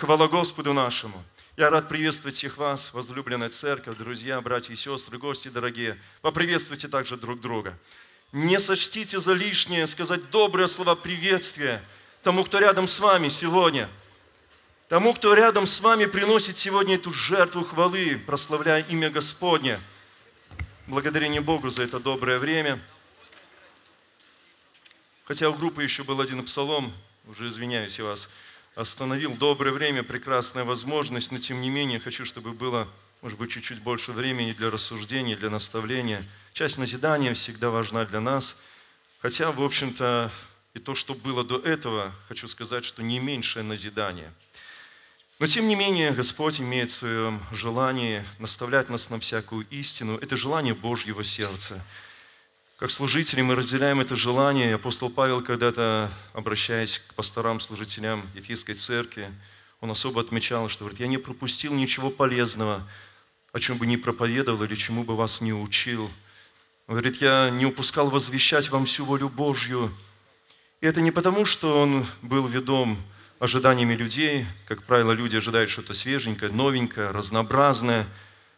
Хвала Господу нашему! Я рад приветствовать всех вас, возлюбленная церковь, друзья, братья и сестры, гости дорогие. Поприветствуйте также друг друга. Не сочтите за лишнее сказать добрые слова приветствия тому, кто рядом с вами сегодня. Тому, кто рядом с вами приносит сегодня эту жертву хвалы, прославляя имя Господне. Благодарение Богу за это доброе время. Хотя у группы еще был один псалом, уже извиняюсь я вас, остановил доброе время, прекрасная возможность, но тем не менее хочу, чтобы было, может быть, чуть-чуть больше времени для рассуждений, для наставления. Часть назидания всегда важна для нас. Хотя, в общем-то, и то, что было до этого, хочу сказать, что не меньшее назидание. Но тем не менее, Господь имеет в желание наставлять нас на всякую истину. Это желание Божьего сердца – как служители мы разделяем это желание. Апостол Павел, когда-то обращаясь к пасторам, служителям Ефесской церкви, он особо отмечал, что говорит, я не пропустил ничего полезного, о чем бы не проповедовал или чему бы вас не учил. Он говорит, я не упускал возвещать вам всю волю Божью. И это не потому, что он был ведом ожиданиями людей. Как правило, люди ожидают что-то свеженькое, новенькое, разнообразное.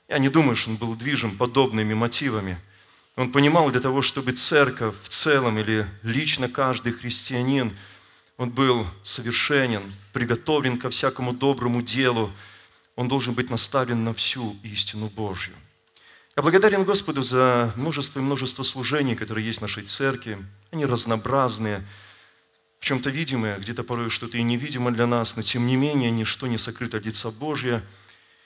Я не думаю, что он был движим подобными мотивами – он понимал для того, чтобы церковь в целом или лично каждый христианин, он был совершенен, приготовлен ко всякому доброму делу, он должен быть наставлен на всю истину Божью. Я благодарен Господу за множество и множество служений, которые есть в нашей церкви. Они разнообразные, в чем-то видимые, где-то порой что-то и невидимо для нас, но тем не менее ничто не сокрыто от лица Божьего.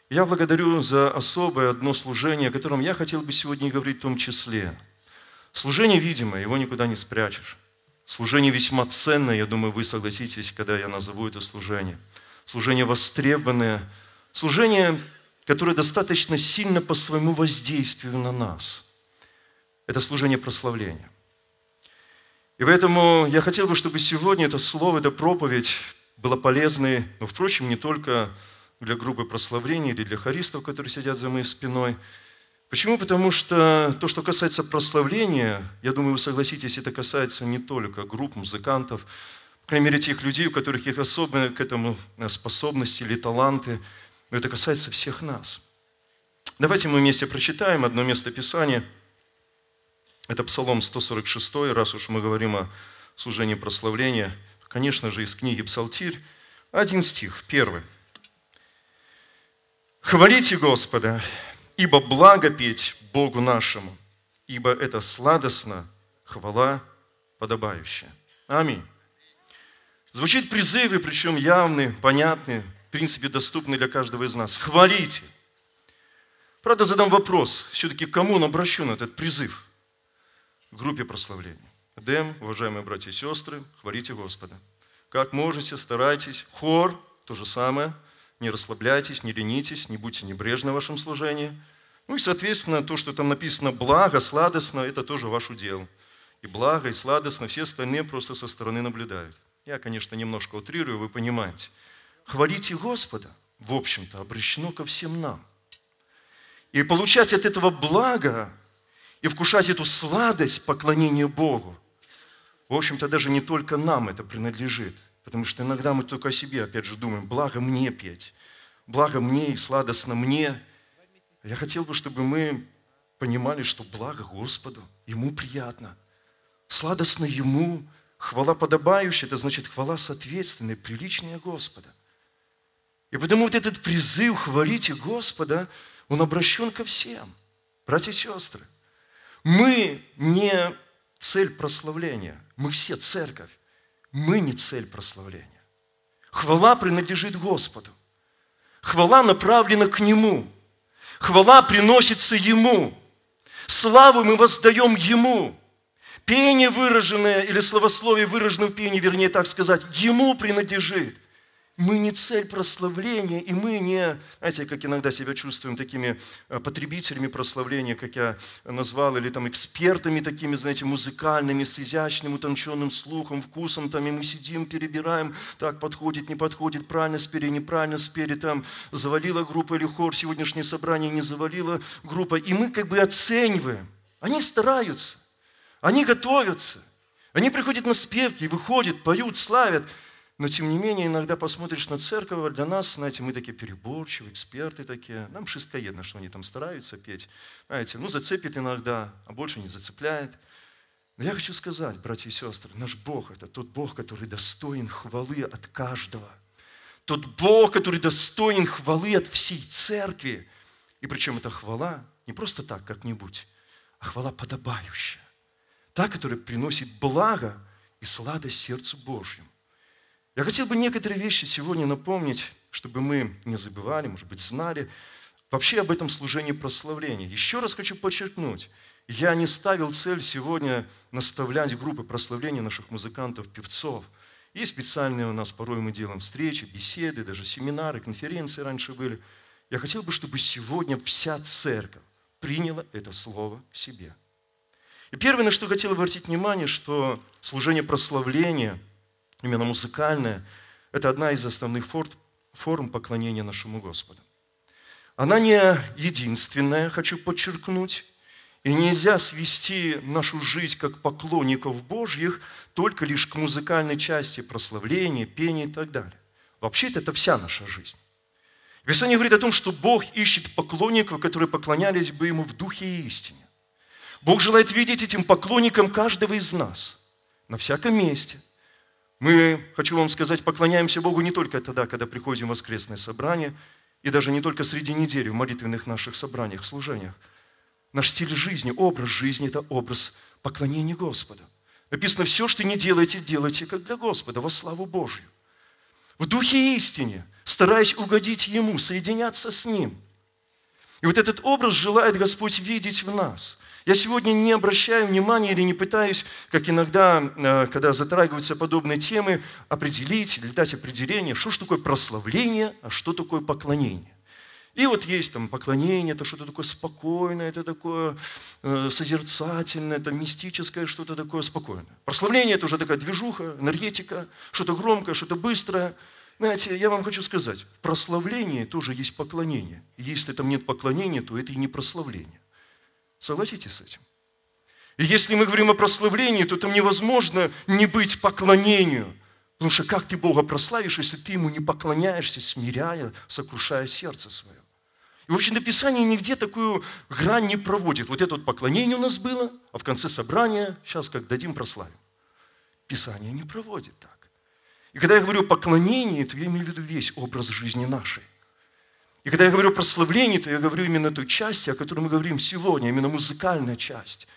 Я благодарю за особое одно служение, о котором я хотел бы сегодня говорить в том числе. Служение видимое, его никуда не спрячешь. Служение весьма ценное, я думаю, вы согласитесь, когда я назову это служение. Служение востребованное, служение, которое достаточно сильно по своему воздействию на нас. Это служение прославления. И поэтому я хотел бы, чтобы сегодня это слово, эта проповедь была полезной, но, впрочем, не только для группы прославления или для харистов, которые сидят за моей спиной. Почему? Потому что то, что касается прославления, я думаю, вы согласитесь, это касается не только групп, музыкантов, по крайней мере, тех людей, у которых есть особые к этому э, способности или таланты, но это касается всех нас. Давайте мы вместе прочитаем одно место Писания. Это Псалом 146, раз уж мы говорим о служении прославления. Конечно же, из книги «Псалтирь». Один стих, первый. Хвалите Господа, ибо благо петь Богу нашему, ибо это сладостно, хвала подобающая. Аминь. Звучит призывы, причем явные, понятные, в принципе, доступны для каждого из нас. Хвалите. Правда, задам вопрос, все-таки кому он обращен, этот призыв? группе прославления. Дем, уважаемые братья и сестры, хвалите Господа. Как можете, старайтесь. Хор, то же самое – не расслабляйтесь, не ленитесь, не будьте небрежны в вашем служении. Ну и, соответственно, то, что там написано «благо», «сладостно» – это тоже ваш удел. И благо, и сладостно, все остальные просто со стороны наблюдают. Я, конечно, немножко утрирую, вы понимаете. Хвалите Господа, в общем-то, обращено ко всем нам. И получать от этого благо и вкушать эту сладость поклонения Богу, в общем-то, даже не только нам это принадлежит – Потому что иногда мы только о себе, опять же, думаем, благо мне петь, благо мне и сладостно мне. Я хотел бы, чтобы мы понимали, что благо Господу, Ему приятно. Сладостно Ему, хвала подобающая, это значит хвала соответственная, приличная Господа. И потому вот этот призыв «хвалите Господа», он обращен ко всем, братья и сестры. Мы не цель прославления, мы все церковь. Мы не цель прославления. Хвала принадлежит Господу. Хвала направлена к Нему. Хвала приносится Ему. Славу мы воздаем Ему. Пение выраженное или словословие выраженное в пении, вернее так сказать, Ему принадлежит. Мы не цель прославления, и мы не, знаете, как иногда себя чувствуем такими э, потребителями прославления, как я назвал, или там экспертами такими, знаете, музыкальными, с изящным, утонченным слухом, вкусом, там, и мы сидим, перебираем, так, подходит, не подходит, правильно спели, неправильно спели, там, завалила группа или хор, сегодняшнее собрание не завалила группа, и мы как бы оцениваем. Они стараются, они готовятся, они приходят на спевки, выходят, поют, славят – но тем не менее, иногда посмотришь на церковь, а для нас, знаете, мы такие переборчивые, эксперты такие, нам шестоедно, что они там стараются петь. Знаете, ну зацепит иногда, а больше не зацепляет. Но я хочу сказать, братья и сестры, наш Бог – это тот Бог, который достоин хвалы от каждого. Тот Бог, который достоин хвалы от всей церкви. И причем эта хвала не просто так, как-нибудь, а хвала подобающая. Та, которая приносит благо и сладость сердцу Божьему. Я хотел бы некоторые вещи сегодня напомнить, чтобы мы не забывали, может быть, знали вообще об этом служении прославления. Еще раз хочу подчеркнуть, я не ставил цель сегодня наставлять группы прославления наших музыкантов, певцов. И специальные у нас порой мы делаем встречи, беседы, даже семинары, конференции раньше были. Я хотел бы, чтобы сегодня вся церковь приняла это слово к себе. И первое, на что хотел обратить внимание, что служение прославления – именно музыкальная, это одна из основных форм поклонения нашему Господу. Она не единственная, хочу подчеркнуть, и нельзя свести нашу жизнь как поклонников Божьих только лишь к музыкальной части прославления, пения и так далее. Вообще-то это вся наша жизнь. Писание говорит о том, что Бог ищет поклонников, которые поклонялись бы Ему в духе и истине. Бог желает видеть этим поклонникам каждого из нас на всяком месте – мы, хочу вам сказать, поклоняемся Богу не только тогда, когда приходим в воскресное собрание, и даже не только среди недели в молитвенных наших собраниях, служениях. Наш стиль жизни, образ жизни – это образ поклонения Господу. Написано, все, что не делаете, делайте как для Господа, во славу Божью. В духе истине, стараясь угодить Ему, соединяться с Ним. И вот этот образ желает Господь видеть в нас – я сегодня не обращаю внимания или не пытаюсь, как иногда, э, когда затрагиваются подобные темы, определить или дать определение, что же такое прославление, а что такое поклонение. И вот есть там поклонение, это что-то такое спокойное, это такое э, созерцательное, это мистическое, что-то такое спокойное. Прославление – это уже такая движуха, энергетика, что-то громкое, что-то быстрое. Знаете, я вам хочу сказать, в прославлении тоже есть поклонение. Если там нет поклонения, то это и не прославление. Согласитесь с этим? И если мы говорим о прославлении, то там невозможно не быть поклонению. Потому что как ты Бога прославишь, если ты Ему не поклоняешься, смиряя, сокрушая сердце свое? И, в общем нигде такую грань не проводит. Вот это вот поклонение у нас было, а в конце собрания, сейчас как дадим, прославим. Писание не проводит так. И когда я говорю поклонение, то я имею в виду весь образ жизни нашей. И когда я говорю про славление, то я говорю именно ту часть, о которой мы говорим сегодня, именно музыкальная часть.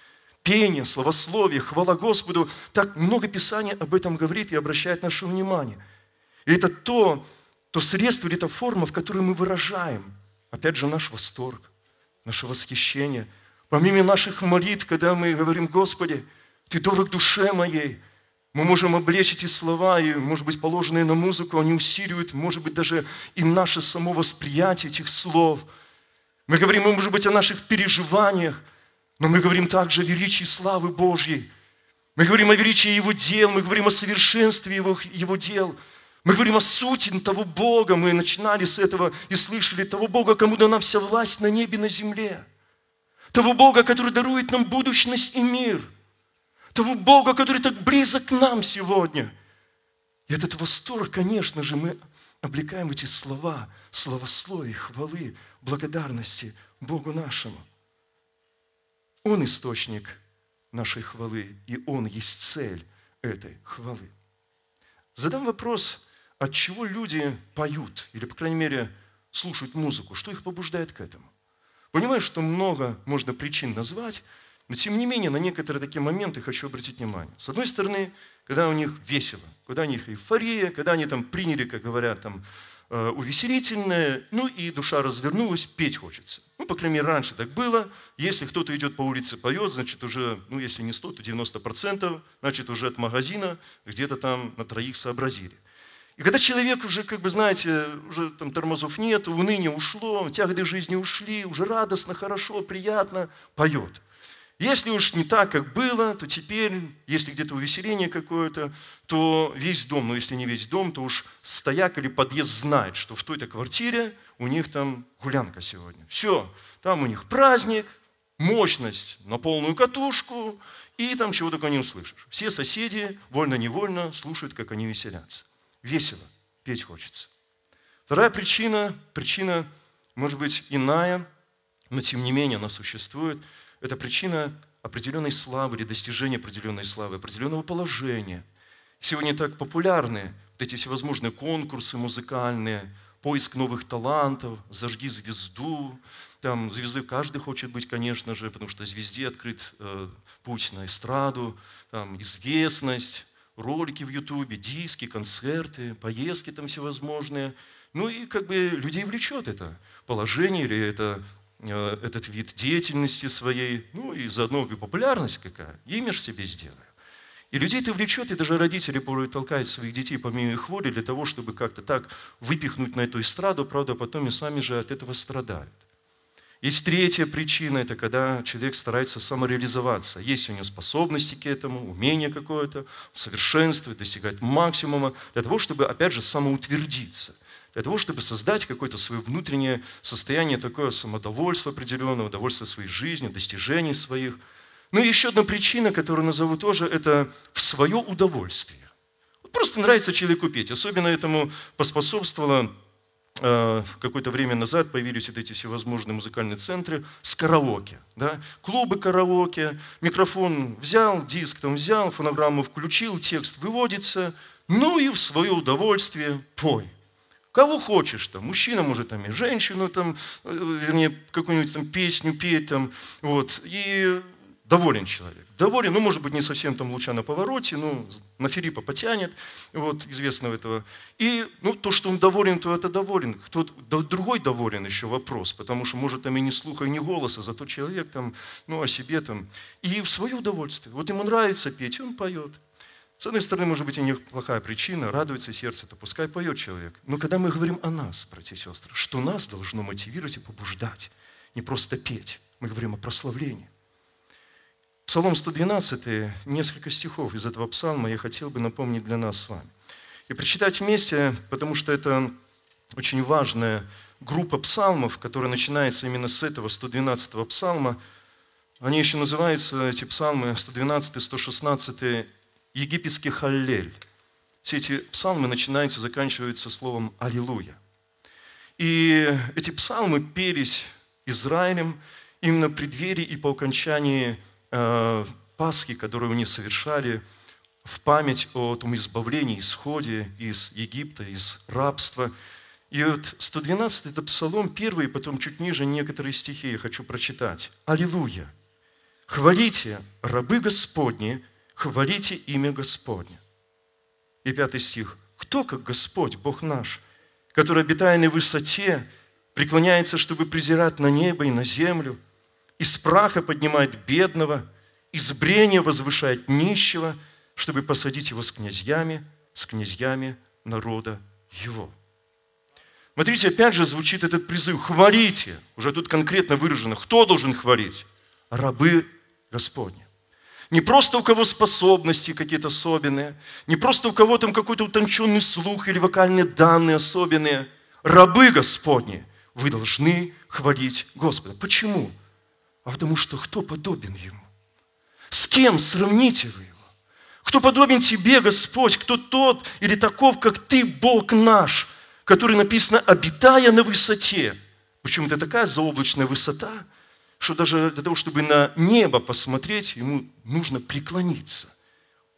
Пение, словословие, хвала Господу. Так много Писания об этом говорит и обращает наше внимание. И это то, то средство или та форма, в которой мы выражаем, опять же, наш восторг, наше восхищение. Помимо наших молитв, когда мы говорим, Господи, Ты дорог душе моей – мы можем облечь эти слова, и, может быть, положенные на музыку, они усиливают, может быть, даже и наше само восприятие этих слов. Мы говорим, может быть, о наших переживаниях, но мы говорим также о величии славы Божьей. Мы говорим о величии Его дел, мы говорим о совершенстве Его, его дел. Мы говорим о сути того Бога. Мы начинали с этого и слышали того Бога, кому дана вся власть на небе и на земле. Того Бога, который дарует нам будущность и мир – того Бога, который так близок к нам сегодня. И этот восторг, конечно же, мы облекаем эти слова, словословие, хвалы, благодарности Богу нашему. Он источник нашей хвалы, и Он есть цель этой хвалы. Задам вопрос, от чего люди поют, или, по крайней мере, слушают музыку, что их побуждает к этому? Понимаю, что много можно причин назвать, но тем не менее, на некоторые такие моменты хочу обратить внимание. С одной стороны, когда у них весело, когда у них эйфория, когда они там приняли, как говорят, там, э, увеселительное, ну и душа развернулась, петь хочется. Ну, по крайней мере, раньше так было. Если кто-то идет по улице, поет, значит, уже, ну, если не 100, то 90%, значит, уже от магазина где-то там на троих сообразили. И когда человек уже, как бы, знаете, уже там тормозов нет, уныние ушло, тяготы жизни ушли, уже радостно, хорошо, приятно, поет – если уж не так, как было, то теперь, если где-то увеселение какое-то, то весь дом, но ну, если не весь дом, то уж стояк или подъезд знает, что в той-то квартире у них там гулянка сегодня. Все, там у них праздник, мощность на полную катушку, и там чего только не услышишь. Все соседи вольно-невольно слушают, как они веселятся. Весело, петь хочется. Вторая причина, причина, может быть, иная, но тем не менее она существует – это причина определенной славы или достижения определенной славы, определенного положения. Сегодня так популярны вот эти всевозможные конкурсы музыкальные, поиск новых талантов, зажги звезду. Там звездой каждый хочет быть, конечно же, потому что звезде открыт э, путь на эстраду, там известность, ролики в Ютубе, диски, концерты, поездки там всевозможные. Ну и как бы людей влечет это положение или это Э, этот вид деятельности своей, ну и заодно и популярность какая, имидж себе сделаю. И людей это влечет, и даже родители порой толкают своих детей помимо их воли для того, чтобы как-то так выпихнуть на эту эстраду, правда, потом и сами же от этого страдают. Есть третья причина, это когда человек старается самореализоваться. Есть у него способности к этому, умение какое-то, совершенствовать, достигать максимума, для того, чтобы, опять же, самоутвердиться – для того, чтобы создать какое-то свое внутреннее состояние такое самодовольство определенного, довольства своей жизни, достижений своих. Ну и еще одна причина, которую назову тоже, это в свое удовольствие. Вот Просто нравится человеку петь. Особенно этому поспособствовало э, какое-то время назад появились вот эти всевозможные музыкальные центры с караоке. Да? Клубы караоке, микрофон взял, диск там взял, фонограмму включил, текст выводится, ну и в свое удовольствие пой. Кого хочешь там, мужчина может там и женщину там, э, вернее, какую-нибудь там песню петь там, вот, и доволен человек. Доволен, ну, может быть, не совсем там луча на повороте, но на Филиппа потянет, вот, известного этого. И, ну, то, что он доволен, то это доволен. Кто да, другой доволен еще вопрос, потому что, может, там и не слуха, и не голоса, зато человек там, ну, о себе там. И в свое удовольствие. Вот ему нравится петь, он поет. С одной стороны, может быть, у них плохая причина, радуется сердце, то пускай поет человек. Но когда мы говорим о нас, братья и сестры, что нас должно мотивировать и побуждать, не просто петь, мы говорим о прославлении. Псалом 112, несколько стихов из этого псалма я хотел бы напомнить для нас с вами. И прочитать вместе, потому что это очень важная группа псалмов, которая начинается именно с этого 112-го псалма. Они еще называются, эти псалмы, 112, 116 египетский «Халлель». Все эти псалмы начинаются, заканчиваются словом «Аллилуйя». И эти псалмы пелись Израилем именно при двери и по окончании э, Пасхи, которую они совершали в память о том избавлении, исходе из Египта, из рабства. И вот 112 это псалом первый, и потом чуть ниже некоторые стихи я хочу прочитать. «Аллилуйя! Хвалите, рабы Господни, хвалите имя Господне. И пятый стих. Кто, как Господь, Бог наш, который, обитает на высоте, преклоняется, чтобы презирать на небо и на землю, из праха поднимает бедного, из брения возвышает нищего, чтобы посадить его с князьями, с князьями народа его». Смотрите, опять же звучит этот призыв «Хвалите!» Уже тут конкретно выражено, кто должен хвалить? Рабы Господни. Не просто у кого способности какие-то особенные, не просто у кого там какой-то утонченный слух или вокальные данные особенные. Рабы Господни, вы должны хвалить Господа. Почему? А потому что кто подобен Ему? С кем сравните вы его? Кто подобен тебе, Господь? Кто тот или таков, как ты, Бог наш, который написано, обитая на высоте? Почему это такая заоблачная высота – что даже для того, чтобы на небо посмотреть, ему нужно преклониться,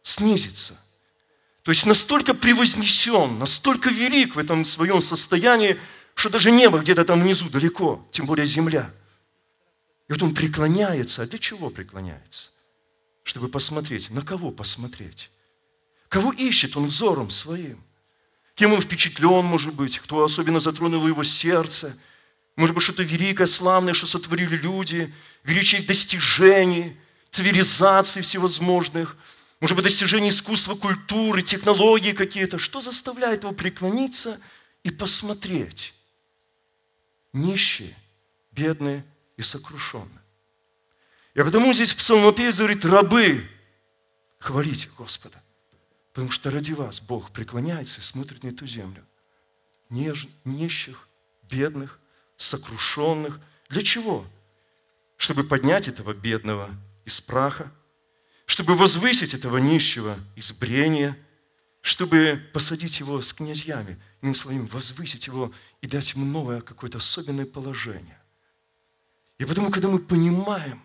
снизиться. То есть настолько превознесен, настолько велик в этом своем состоянии, что даже небо где-то там внизу далеко, тем более земля. И вот он преклоняется. А для чего преклоняется? Чтобы посмотреть. На кого посмотреть? Кого ищет он взором своим? Кем он впечатлен, может быть? Кто особенно затронул его сердце – может быть, что-то великое, славное, что сотворили люди, величие достижений, цивилизаций всевозможных, может быть, достижений искусства, культуры, технологии какие-то. Что заставляет его преклониться и посмотреть? Нищие, бедные и сокрушенные. И потому здесь псалмопевец говорит, рабы, хвалите Господа. Потому что ради вас Бог преклоняется и смотрит на эту землю. нищих, бедных сокрушенных. Для чего? Чтобы поднять этого бедного из праха, чтобы возвысить этого нищего из брения, чтобы посадить его с князьями, им своим возвысить его и дать ему новое какое-то особенное положение. И потому, когда мы понимаем,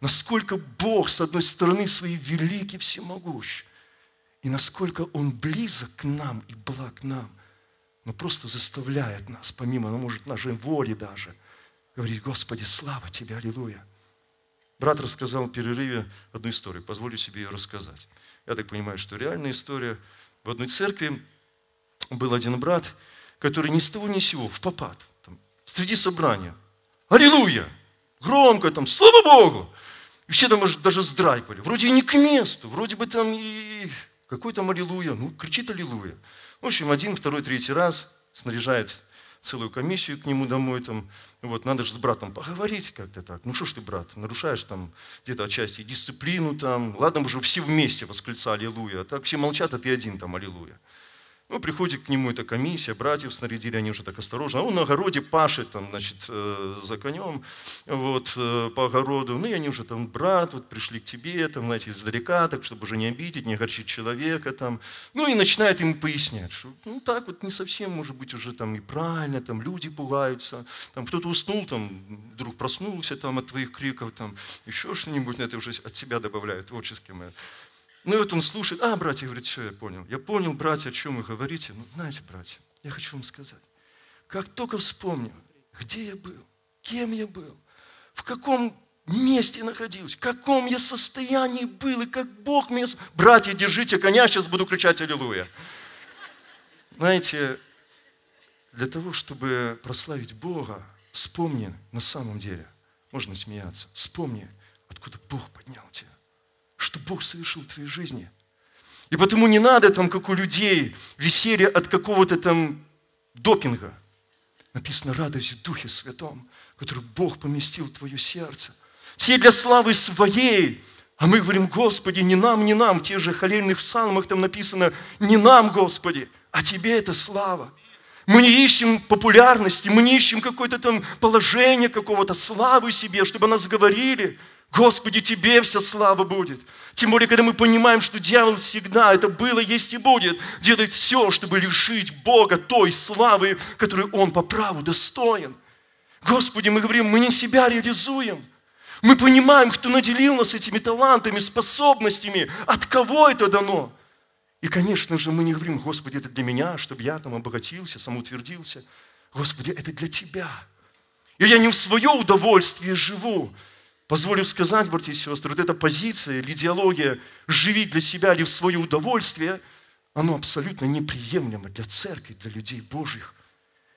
насколько Бог, с одной стороны, свои великий всемогущ, и насколько Он близок к нам и благ нам, но просто заставляет нас, помимо, ну, может, нашей воли даже, говорить, Господи, слава Тебе, аллилуйя. Брат рассказал в перерыве одну историю, позволю себе ее рассказать. Я так понимаю, что реальная история. В одной церкви был один брат, который ни с того ни с сего, в попад, там, среди собрания. Аллилуйя! Громко там, слава Богу! И все там даже здрайпали. Вроде и не к месту, вроде бы там и... Какой там аллилуйя? Ну, кричит аллилуйя. В общем, один, второй, третий раз снаряжает целую комиссию к нему домой, там, вот, надо же с братом поговорить как-то так. Ну что ж ты, брат, нарушаешь там где-то отчасти дисциплину там. Ладно, уже все вместе восклицали аллилуйя, а так все молчат, а ты один там аллилуйя. Ну, приходит к нему эта комиссия, братьев снарядили, они уже так осторожно. А он на огороде пашет там, значит, э, за конем, вот, э, по огороду. Ну, и они уже там, брат, вот пришли к тебе, там, знаете, издалека, так, чтобы уже не обидеть, не огорчить человека, там. Ну, и начинает ему пояснять, что, ну, так вот не совсем, может быть, уже там и правильно, там, люди пугаются, там, кто-то уснул, там, вдруг проснулся, там, от твоих криков, там, еще что-нибудь, ну, это уже от себя добавляю, творческим это. Ну и вот он слушает, а, братья, говорит, что я понял? Я понял, братья, о чем вы говорите. Ну, знаете, братья, я хочу вам сказать, как только вспомню, где я был, кем я был, в каком месте находился, в каком я состоянии был, и как Бог меня... Братья, держите коня, сейчас буду кричать «Аллилуйя». Знаете, для того, чтобы прославить Бога, вспомни на самом деле, можно смеяться, вспомни, откуда Бог поднял тебя что Бог совершил в твоей жизни. И потому не надо там, как у людей, веселье от какого-то там допинга. Написано радость в Духе Святом, который Бог поместил в твое сердце. Все для славы своей. А мы говорим, Господи, не нам, не нам. В тех же халельных псалмах там написано, не нам, Господи, а Тебе это слава. Мы не ищем популярности, мы не ищем какое-то там положение какого-то, славы себе, чтобы нас говорили – Господи, Тебе вся слава будет. Тем более, когда мы понимаем, что дьявол всегда, это было, есть и будет, делает все, чтобы лишить Бога той славы, которую Он по праву достоин. Господи, мы говорим, мы не себя реализуем. Мы понимаем, кто наделил нас этими талантами, способностями, от кого это дано. И, конечно же, мы не говорим, Господи, это для меня, чтобы я там обогатился, самоутвердился. Господи, это для Тебя. И я не в свое удовольствие живу, Позволю сказать, братья и сестры, вот эта позиция или идеология «живи для себя или в свое удовольствие», оно абсолютно неприемлемо для церкви, для людей Божьих.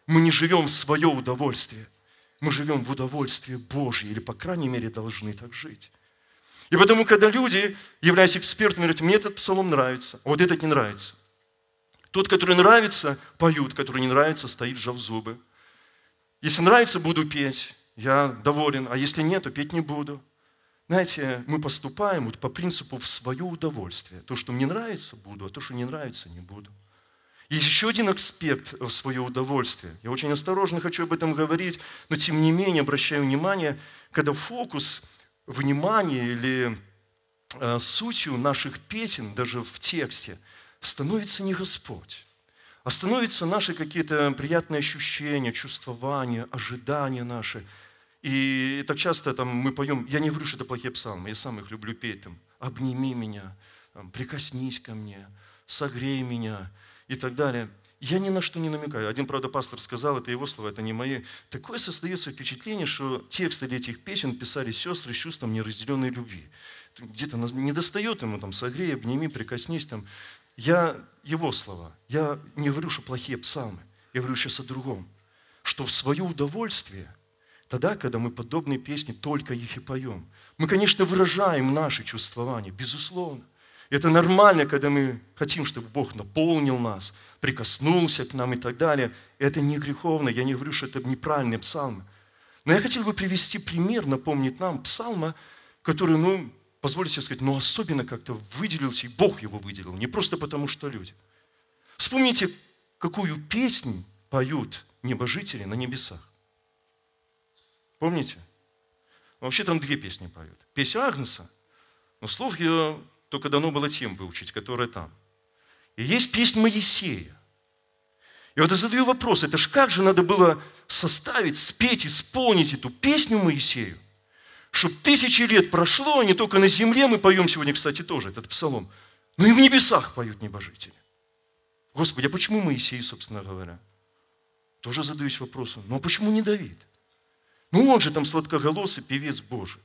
Мы не живем в свое удовольствие, мы живем в удовольствие Божье, или, по крайней мере, должны так жить. И поэтому, когда люди, являясь экспертами, говорят, мне этот псалом нравится, а вот этот не нравится. Тот, который нравится, поют, который не нравится, стоит сжав зубы. Если нравится, буду петь я доволен, а если нет, то петь не буду. Знаете, мы поступаем вот по принципу в свое удовольствие. То, что мне нравится, буду, а то, что не нравится, не буду. Есть еще один аспект в свое удовольствие. Я очень осторожно хочу об этом говорить, но тем не менее обращаю внимание, когда фокус внимания или э, сутью наших песен, даже в тексте, становится не Господь остановятся наши какие-то приятные ощущения, чувствования, ожидания наши. И так часто там мы поем, я не говорю, что это плохие псалмы, я сам их люблю петь, там, обними меня, там, прикоснись ко мне, согрей меня и так далее. Я ни на что не намекаю. Один, правда, пастор сказал, это его слова, это не мои. Такое создается впечатление, что тексты для этих песен писали сестры с чувством неразделенной любви. Где-то недостает ему там согрей, обними, прикоснись там. Я его слова. Я не говорю, что плохие псалмы. Я говорю сейчас о другом. Что в свое удовольствие, тогда, когда мы подобные песни только их и поем, мы, конечно, выражаем наши чувствования, безусловно. Это нормально, когда мы хотим, чтобы Бог наполнил нас, прикоснулся к нам и так далее. Это не греховно. Я не говорю, что это неправильные псалмы. Но я хотел бы привести пример, напомнить нам псалма, который, ну, Позвольте себе сказать, но «Ну, особенно как-то выделился, и Бог его выделил, не просто потому, что люди. Вспомните, какую песнь поют небожители на небесах. Помните? Ну, вообще там две песни поют. Песня Агнца, но слов ее только дано было тем выучить, которая там. И есть песня Моисея. И вот я задаю вопрос, это ж как же надо было составить, спеть, исполнить эту песню Моисею, чтобы тысячи лет прошло, а не только на земле, мы поем сегодня, кстати, тоже этот псалом, но и в небесах поют небожители. Господи, а почему Моисей, собственно говоря? Тоже задаюсь вопросом, ну а почему не Давид? Ну он же там сладкоголосый певец Божий.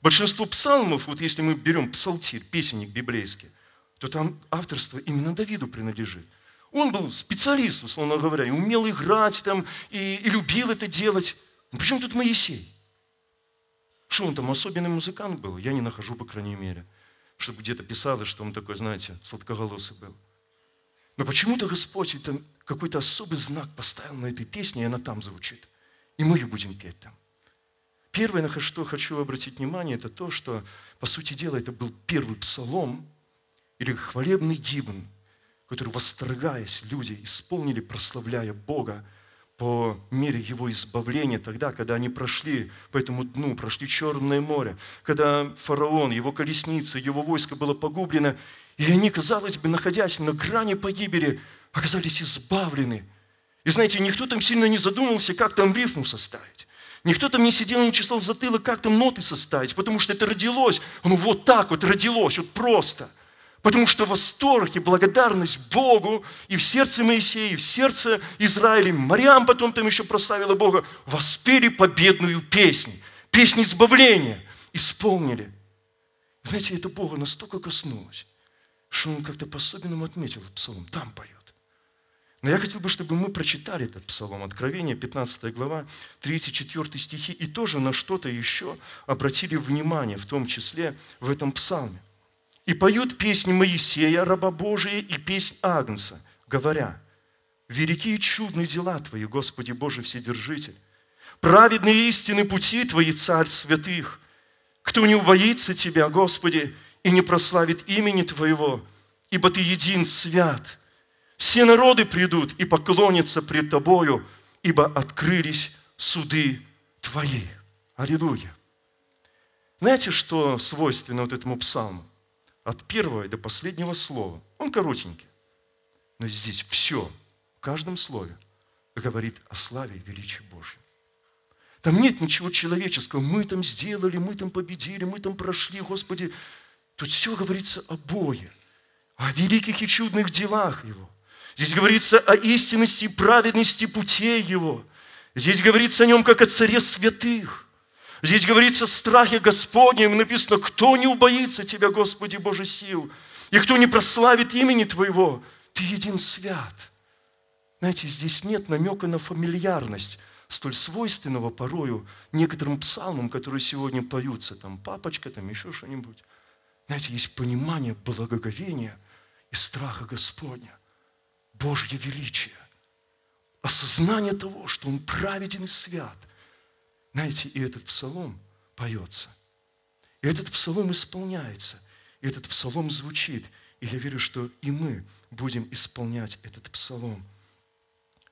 Большинство псалмов, вот если мы берем псалтирь, песенник библейский, то там авторство именно Давиду принадлежит. Он был специалист, условно говоря, и умел играть там, и, и любил это делать. Но ну, почему тут Моисей? Что он там, особенный музыкант был? Я не нахожу, по крайней мере. Чтобы где-то писали, что он такой, знаете, сладкоголосый был. Но почему-то Господь там какой-то особый знак поставил на этой песне, и она там звучит. И мы ее будем петь там. Первое, на что хочу обратить внимание, это то, что, по сути дела, это был первый псалом или хвалебный гимн, который, восторгаясь, люди исполнили, прославляя Бога по мере его избавления тогда, когда они прошли по этому дну, прошли Черное море, когда фараон, его колесница, его войско было погублено, и они, казалось бы, находясь на грани погибели, оказались избавлены. И знаете, никто там сильно не задумывался, как там рифму составить. Никто там не сидел, и не чесал затылок, как там ноты составить, потому что это родилось. Ну вот так вот родилось, вот просто – Потому что восторг и благодарность Богу и в сердце Моисея, и в сердце Израиля, морям потом там еще прославила Бога, воспели победную песнь, песнь избавления, исполнили. Знаете, это Бога настолько коснулось, что Он как-то по-особенному отметил псалом, там поет. Но я хотел бы, чтобы мы прочитали этот псалом, Откровение, 15 глава, 34 стихи, и тоже на что-то еще обратили внимание, в том числе в этом псалме и поют песни Моисея, раба Божия, и песнь Агнца, говоря, «Велики и чудные дела Твои, Господи Боже Вседержитель! Праведные истины пути Твои, Царь святых! Кто не убоится Тебя, Господи, и не прославит имени Твоего, ибо Ты един свят! Все народы придут и поклонятся пред Тобою, ибо открылись суды Твои». Аллилуйя! Знаете, что свойственно вот этому псалму? от первого до последнего слова. Он коротенький. Но здесь все, в каждом слове, говорит о славе и величии Божьем. Там нет ничего человеческого. Мы там сделали, мы там победили, мы там прошли, Господи. Тут все говорится о Боге, о великих и чудных делах Его. Здесь говорится о истинности и праведности путей Его. Здесь говорится о Нем, как о Царе святых. Здесь говорится о страхе Господнем. Написано, кто не убоится Тебя, Господи Божий сил, и кто не прославит имени Твоего, Ты един свят. Знаете, здесь нет намека на фамильярность, столь свойственного порою некоторым псалмам, которые сегодня поются, там «Папочка», там еще что-нибудь. Знаете, есть понимание благоговения и страха Господня, Божье величие, осознание того, что Он праведен и свят, знаете, и этот псалом поется, и этот псалом исполняется, и этот псалом звучит. И я верю, что и мы будем исполнять этот псалом.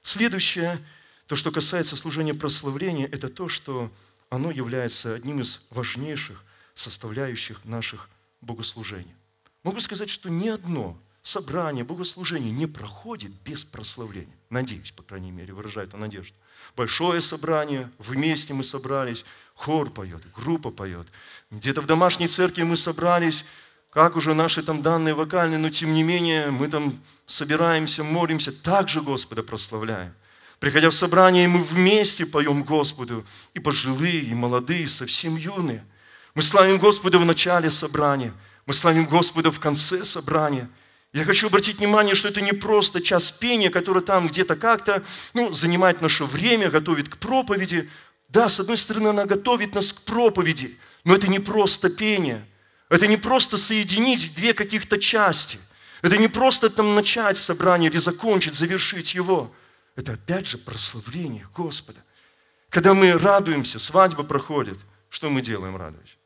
Следующее, то, что касается служения прославления, это то, что оно является одним из важнейших составляющих наших богослужений. Могу сказать, что ни одно собрание, богослужение не проходит без прославления. Надеюсь, по крайней мере, выражает он надежду. Большое собрание, вместе мы собрались, хор поет, группа поет. Где-то в домашней церкви мы собрались, как уже наши там данные вокальные, но тем не менее мы там собираемся, молимся, также Господа прославляем. Приходя в собрание, мы вместе поем Господу, и пожилые, и молодые, и совсем юные. Мы славим Господа в начале собрания, мы славим Господа в конце собрания – я хочу обратить внимание, что это не просто час пения, который там где-то как-то ну, занимает наше время, готовит к проповеди. Да, с одной стороны, она готовит нас к проповеди, но это не просто пение. Это не просто соединить две каких-то части. Это не просто там начать собрание или закончить, завершить его. Это опять же прославление Господа. Когда мы радуемся, свадьба проходит, что мы делаем, радуясь?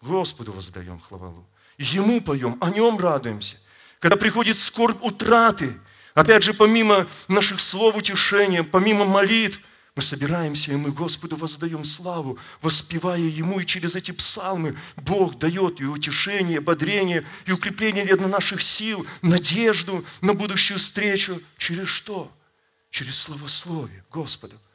Господу воздаем хвалу. Ему поем, о нем радуемся – когда приходит скорбь утраты, опять же, помимо наших слов утешения, помимо молитв, мы собираемся, и мы Господу воздаем славу, воспевая Ему, и через эти псалмы Бог дает и утешение, и ободрение, и укрепление для наших сил, надежду на будущую встречу. Через что? Через словословие Господу –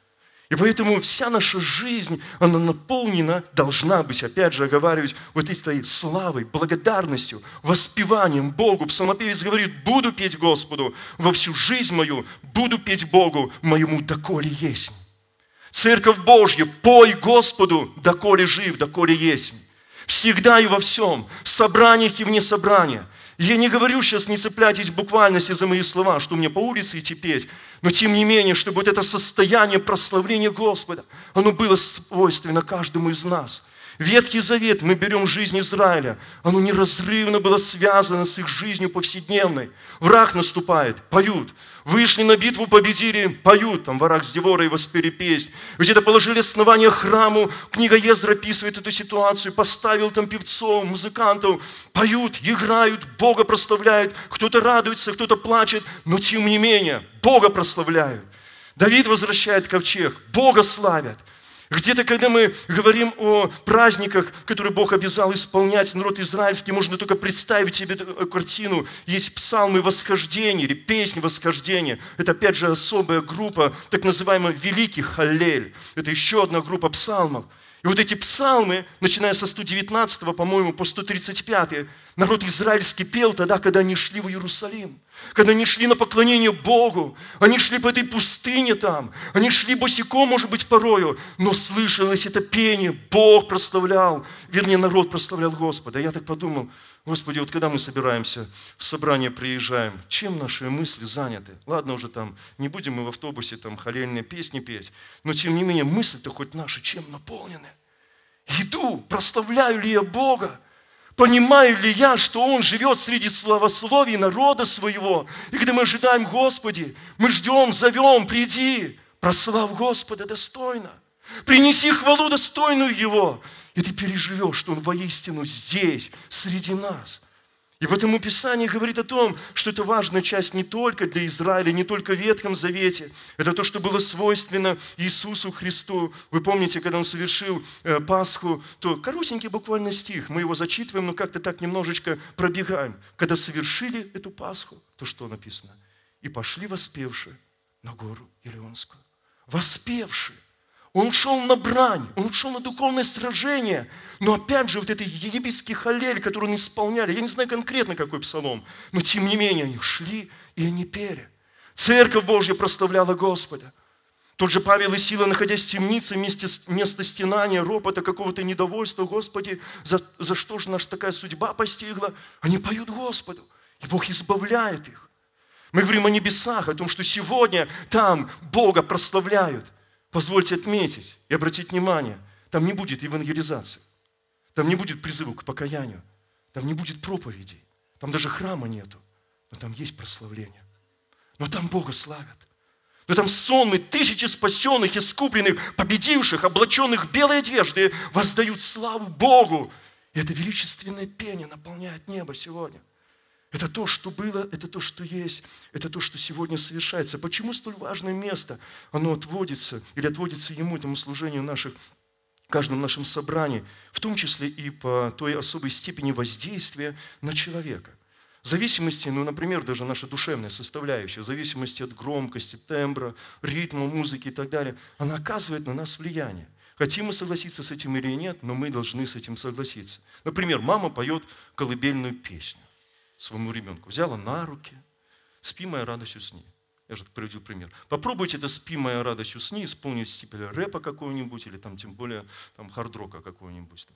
и поэтому вся наша жизнь, она наполнена, должна быть, опять же оговаривать вот этой славой, благодарностью, воспеванием Богу. Псалмопевец говорит, буду петь Господу во всю жизнь мою, буду петь Богу моему, доколе есть. Церковь Божья, пой Господу, доколе жив, доколе есть. Всегда и во всем, в собраниях и вне собрания – я не говорю сейчас, не цепляйтесь буквальности за мои слова, что мне по улице идти петь, но тем не менее, чтобы вот это состояние прославления Господа, оно было свойственно каждому из нас – Ветхий Завет, мы берем жизнь Израиля, оно неразрывно было связано с их жизнью повседневной. Враг наступает, поют. Вышли на битву, победили, поют. Там враг с Деворой воспели песнь. Где-то положили основание храму. Книга Ездра описывает эту ситуацию. Поставил там певцов, музыкантов. Поют, играют, Бога прославляют. Кто-то радуется, кто-то плачет. Но тем не менее, Бога прославляют. Давид возвращает ковчег. Бога славят. Где-то, когда мы говорим о праздниках, которые Бог обязал исполнять народ израильский, можно только представить себе э, картину. Есть псалмы восхождения или песни восхождения. Это, опять же, особая группа, так называемый великий халлель. Это еще одна группа псалмов. И вот эти псалмы, начиная со 119, по-моему, по 135, Народ израильский пел тогда, когда они шли в Иерусалим, когда они шли на поклонение Богу, они шли по этой пустыне там, они шли босиком, может быть, порою, но слышалось это пение, Бог прославлял, вернее, народ прославлял Господа. Я так подумал, Господи, вот когда мы собираемся, в собрание приезжаем, чем наши мысли заняты? Ладно уже там, не будем мы в автобусе там халельные песни петь, но тем не менее мысли-то хоть наши чем наполнены? Иду, прославляю ли я Бога? Понимаю ли я, что Он живет среди славословий народа своего? И когда мы ожидаем Господи, мы ждем, зовем, приди, прослав Господа достойно. Принеси хвалу достойную Его, и ты переживешь, что Он воистину здесь, среди нас. И потому Писание говорит о том, что это важная часть не только для Израиля, не только в Ветхом Завете. Это то, что было свойственно Иисусу Христу. Вы помните, когда Он совершил э, Пасху, то коротенький буквально стих, мы его зачитываем, но как-то так немножечко пробегаем. Когда совершили эту Пасху, то что написано? «И пошли воспевши на гору Елеонскую. Воспевшие он шел на брань, он шел на духовное сражение. Но опять же, вот этот египетский халель, который они исполняли, я не знаю конкретно какой псалом, но тем не менее они шли и они пели. Церковь Божья прославляла Господа. Тот же Павел и Сила, находясь в темнице, вместе, вместо стенания, ропота, какого-то недовольства, Господи, за, за что же наша такая судьба постигла, они поют Господу, и Бог избавляет их. Мы говорим о небесах, о том, что сегодня там Бога прославляют. Позвольте отметить и обратить внимание, там не будет евангелизации, там не будет призыва к покаянию, там не будет проповедей, там даже храма нету, но там есть прославление. Но там Бога славят. Но там сонны тысячи спасенных, искупленных, победивших, облаченных белой одежды воздают славу Богу. И это величественное пение наполняет небо сегодня – это то, что было, это то, что есть, это то, что сегодня совершается. Почему столь важное место, оно отводится или отводится ему, этому служению наших каждом нашем собрании, в том числе и по той особой степени воздействия на человека. В зависимости, ну, например, даже наша душевная составляющая, в зависимости от громкости, тембра, ритма музыки и так далее, она оказывает на нас влияние. Хотим мы согласиться с этим или нет, но мы должны с этим согласиться. Например, мама поет колыбельную песню своему ребенку. Взяла на руки. «Спи, моя радость, усни». Я же приводил пример. Попробуйте это «Спи, моя радость, усни» исполнить степель рэпа какого-нибудь или там, тем более там, хардрока какого-нибудь.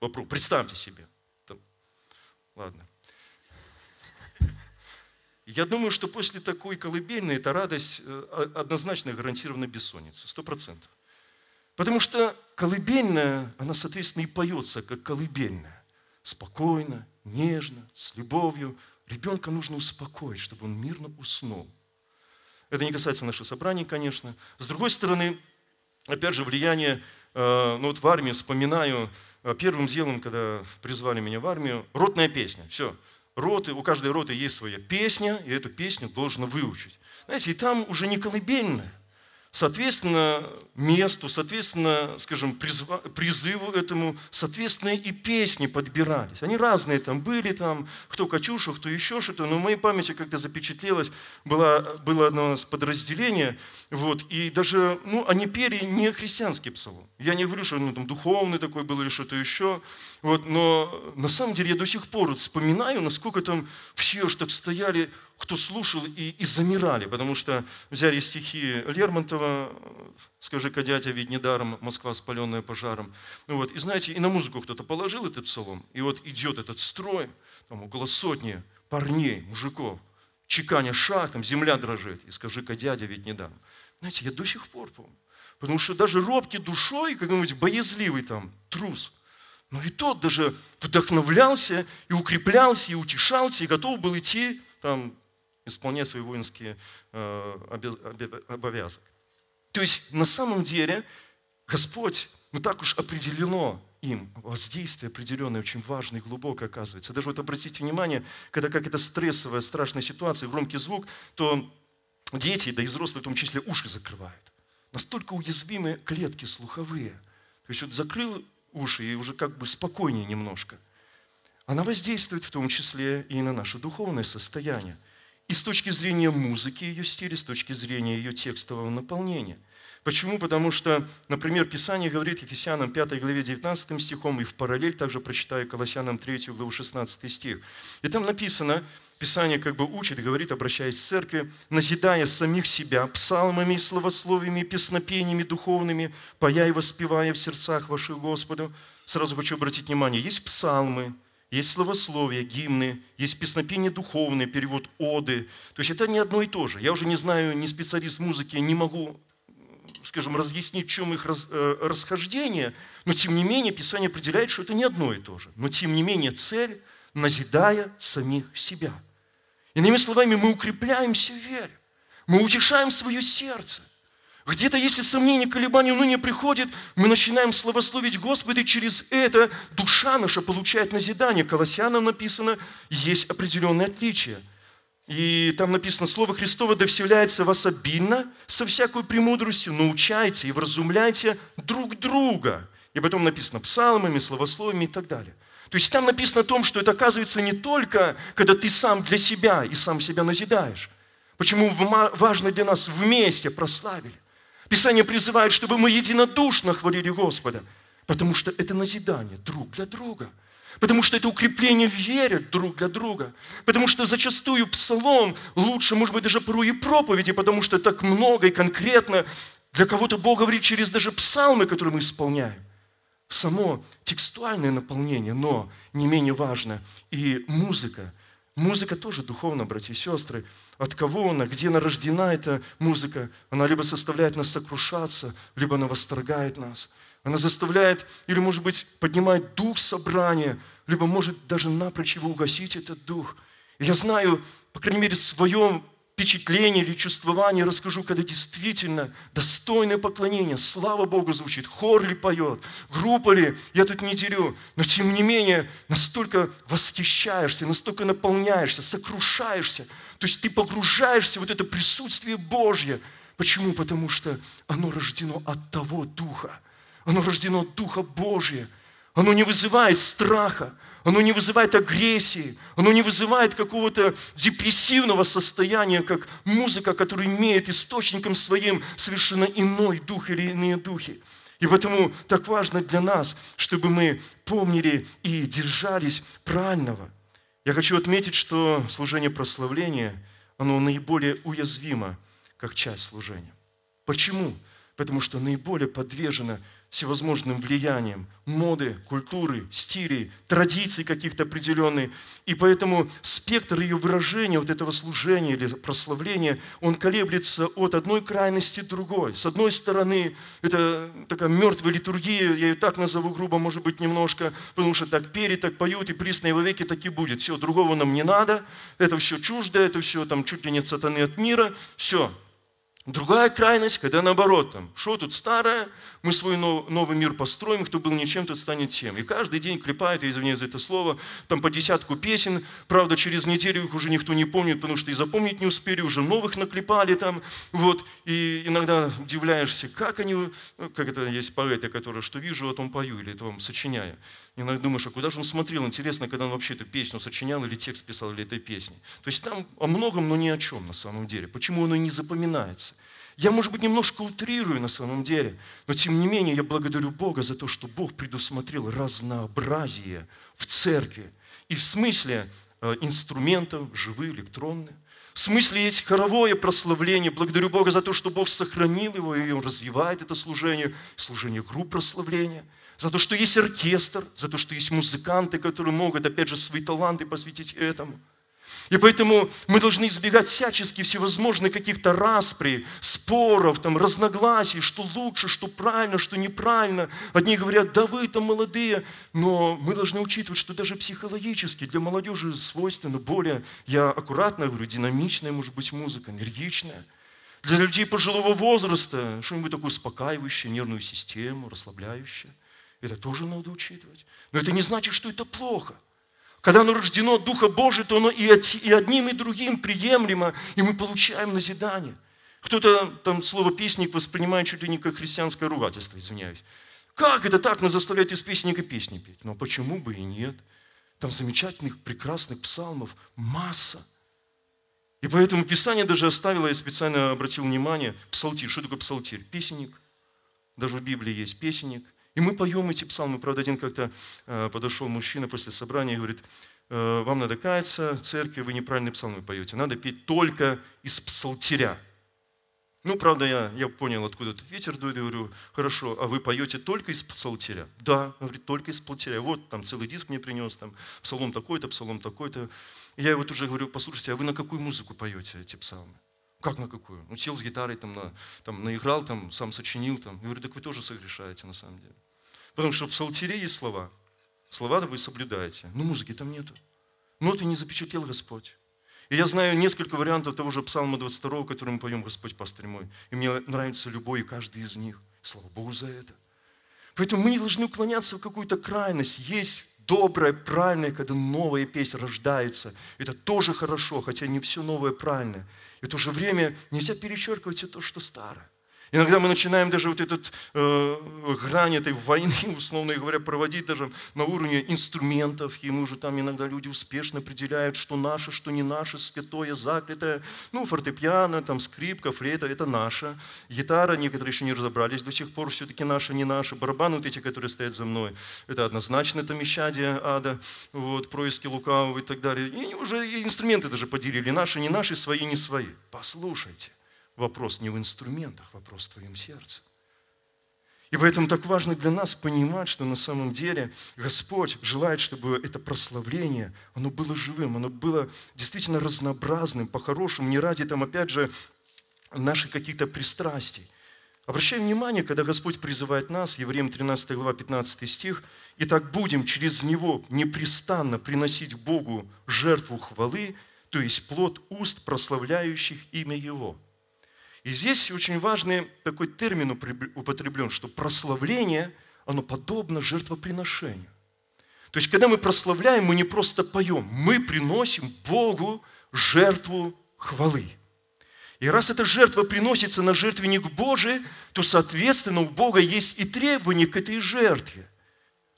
Попробуй. Представьте себе. Там. Ладно. Я думаю, что после такой колыбельной эта радость э, однозначно гарантирована бессонница, сто процентов. Потому что колыбельная, она, соответственно, и поется, как колыбельная. Спокойно, нежно, с любовью. Ребенка нужно успокоить, чтобы он мирно уснул. Это не касается наших собраний, конечно. С другой стороны, опять же, влияние, э, ну вот в армии вспоминаю, э, первым делом, когда призвали меня в армию, ротная песня. Все, роты, у каждой роты есть своя песня, и эту песню должно выучить. Знаете, и там уже не колыбельная, соответственно, месту, соответственно, скажем, призыву этому, соответственно, и песни подбирались. Они разные там были, там, кто Катюшу, кто еще что-то, но в моей памяти как-то запечатлелось, было, было одно у нас подразделение, вот, и даже, ну, они пели не христианский псалом. Я не говорю, что ну, там духовный такой был или что-то еще, вот, но на самом деле я до сих пор вспоминаю, насколько там все ж так стояли, кто слушал и, и замирали, потому что взяли стихи Лермонтова, скажи Кадятя, ведь недаром Москва, спаленная пожаром. Ну вот, и знаете, и на музыку кто-то положил этот псалом, и вот идет этот строй, там около сотни парней, мужиков, чеканя шаг, там земля дрожит, и скажи-ка, дядя, ведь недаром. Знаете, я до сих пор помню. Потому что даже робкий душой, какой-нибудь боязливый там, трус, но ну и тот даже вдохновлялся, и укреплялся, и утешался, и готов был идти там исполнять свои воинские э, обовязок. То есть на самом деле Господь, ну так уж определено им, воздействие определенное, очень важное и глубокое оказывается. Даже вот обратите внимание, когда как это стрессовая, страшная ситуация, громкий звук, то дети, да и взрослые в том числе, уши закрывают. Настолько уязвимы клетки слуховые. То есть вот закрыл уши и уже как бы спокойнее немножко. Она воздействует в том числе и на наше духовное состояние – и с точки зрения музыки ее стиля, с точки зрения ее текстового наполнения. Почему? Потому что, например, Писание говорит Ефесянам 5 главе 19 стихом, и в параллель также прочитаю Колоссянам 3 главу 16 стих. И там написано, Писание как бы учит, говорит, обращаясь к церкви, назидая самих себя псалмами, словословиями, песнопениями духовными, поя и воспевая в сердцах ваших Господу. Сразу хочу обратить внимание, есть псалмы, есть словословие, гимны, есть песнопение духовное, перевод оды. То есть это не одно и то же. Я уже не знаю, не специалист музыки, не могу, скажем, разъяснить, в чем их э, расхождение, но тем не менее Писание определяет, что это не одно и то же. Но тем не менее цель, назидая самих себя. Иными словами, мы укрепляемся в вере, мы утешаем свое сердце, где-то, если сомнение, колебание, уныние приходит, мы начинаем славословить Господа, и через это душа наша получает назидание. Колоссянам написано, есть определенные отличия. И там написано, Слово Христово да вселяется вас обильно, со всякой премудростью, научайте и вразумляйте друг друга. И потом написано псалмами, словословиями и так далее. То есть там написано о том, что это оказывается не только, когда ты сам для себя и сам себя назидаешь. Почему важно для нас вместе прославили. Писание призывает, чтобы мы единодушно хвалили Господа, потому что это назидание друг для друга – потому что это укрепление веры друг для друга, потому что зачастую псалом лучше, может быть, даже порой и проповеди, потому что так много и конкретно для кого-то Бог говорит через даже псалмы, которые мы исполняем. Само текстуальное наполнение, но не менее важно и музыка. Музыка тоже духовно, братья и сестры, от кого она, где она рождена, эта музыка. Она либо составляет нас сокрушаться, либо она восторгает нас. Она заставляет, или, может быть, поднимает дух собрания, либо может даже напрочь его угасить, этот дух. И я знаю, по крайней мере, в своем Впечатление или чувствование, расскажу, когда действительно достойное поклонение, слава Богу звучит, хор ли поет, группа ли, я тут не делю, но тем не менее настолько восхищаешься, настолько наполняешься, сокрушаешься, то есть ты погружаешься в вот это присутствие Божье. Почему? Потому что оно рождено от того Духа, оно рождено от Духа Божия, оно не вызывает страха, оно не вызывает агрессии, оно не вызывает какого-то депрессивного состояния, как музыка, которая имеет источником своим совершенно иной дух или иные духи. И поэтому так важно для нас, чтобы мы помнили и держались правильного. Я хочу отметить, что служение прославления, оно наиболее уязвимо, как часть служения. Почему? Потому что наиболее подвержено всевозможным влиянием моды, культуры, стилей, традиций каких-то определенных. И поэтому спектр ее выражения, вот этого служения или прославления, он колеблется от одной крайности к другой. С одной стороны, это такая мертвая литургия, я ее так назову грубо, может быть, немножко, потому что так пели, так поют, и присно и вовеки так и будет. Все, другого нам не надо, это все чуждо, это все там чуть ли не сатаны от мира, все, Другая крайность, когда наоборот, там, что тут старое, мы свой новый мир построим, кто был ничем, тот станет тем. И каждый день клепают, я извиняюсь за это слово, там по десятку песен, правда, через неделю их уже никто не помнит, потому что и запомнить не успели, уже новых наклепали там, вот, и иногда удивляешься, как они, ну, как это есть поэты, которые, что вижу, о том пою, или о том сочиняю. Иногда думаешь, а куда же он смотрел? Интересно, когда он вообще эту песню сочинял или текст писал или этой песни. То есть там о многом, но ни о чем на самом деле. Почему оно и не запоминается? Я, может быть, немножко утрирую на самом деле, но тем не менее я благодарю Бога за то, что Бог предусмотрел разнообразие в церкви. И в смысле э, инструментов, живые, электронные. В смысле есть хоровое прославление. Благодарю Бога за то, что Бог сохранил его, и он развивает это служение, служение групп прославления – за то, что есть оркестр, за то, что есть музыканты, которые могут, опять же, свои таланты посвятить этому. И поэтому мы должны избегать всячески всевозможных каких-то распри, споров, там, разногласий, что лучше, что правильно, что неправильно. Одни говорят, да вы там молодые, но мы должны учитывать, что даже психологически для молодежи свойственно более, я аккуратно говорю, динамичная может быть музыка, энергичная. Для людей пожилого возраста что-нибудь такое успокаивающее, нервную систему, расслабляющее – это тоже надо учитывать. Но это не значит, что это плохо. Когда оно рождено от Духа Божия, то оно и, одним, и другим приемлемо, и мы получаем назидание. Кто-то там слово «песник» воспринимает чуть ли не как христианское ругательство, извиняюсь. Как это так? Нас заставляют из песенника песни петь. Но ну, а почему бы и нет? Там замечательных, прекрасных псалмов масса. И поэтому Писание даже оставило, я специально обратил внимание, псалтирь. Что такое псалтирь? Песенник. Даже в Библии есть песенник. И мы поем эти псалмы. Правда, один как-то э, подошел мужчина после собрания и говорит, «Э, вам надо каяться, церкви, вы неправильные псалмы поете. Надо петь только из псалтиря. Ну, правда, я, я понял, откуда этот ветер дует, и говорю, хорошо, а вы поете только из псалтиря? Да, говорит, только из псалтиря. Вот, там целый диск мне принес, там псалом такой-то, псалом такой-то. я его тут говорю, послушайте, а вы на какую музыку поете эти псалмы? Как на какую? Ну, сел с гитарой, там, на, там, наиграл, там, сам сочинил. Там. Я говорю, так вы тоже согрешаете на самом деле. Потому что в псалтире есть слова. Слова вы соблюдаете. Но ну, музыки там нету. но ну, ты не запечатлел Господь. И я знаю несколько вариантов того же Псалма 22, который мы поем «Господь, пастырь мой». И мне нравится любой и каждый из них. Слава Богу за это. Поэтому мы не должны уклоняться в какую-то крайность. Есть доброе, правильное, когда новая песня рождается. Это тоже хорошо, хотя не все новое правильное. И в то же время нельзя перечеркивать и то, что старое. Иногда мы начинаем даже вот эту э, грань этой войны, условно говоря, проводить даже на уровне инструментов. И мы уже там иногда люди успешно определяют, что наше, что не наше, святое, заклятое. Ну, фортепиано, там скрипка, флейта – это наше. Гитара, некоторые еще не разобрались до сих пор, все-таки наше, не наше. Барабаны вот эти, которые стоят за мной, это однозначно там исчадие ада, вот, происки лукавого и так далее. И уже инструменты даже поделили, наши, не наши, свои, не свои. Послушайте – вопрос не в инструментах, вопрос в твоем сердце. И поэтому так важно для нас понимать, что на самом деле Господь желает, чтобы это прославление, оно было живым, оно было действительно разнообразным, по-хорошему, не ради там, опять же, наших каких-то пристрастий. Обращаем внимание, когда Господь призывает нас, Евреям 13 глава 15 стих, «И так будем через Него непрестанно приносить Богу жертву хвалы, то есть плод уст, прославляющих имя Его». И здесь очень важный такой термин употреблен, что прославление, оно подобно жертвоприношению. То есть, когда мы прославляем, мы не просто поем, мы приносим Богу жертву хвалы. И раз эта жертва приносится на жертвенник Божий, то, соответственно, у Бога есть и требования к этой жертве.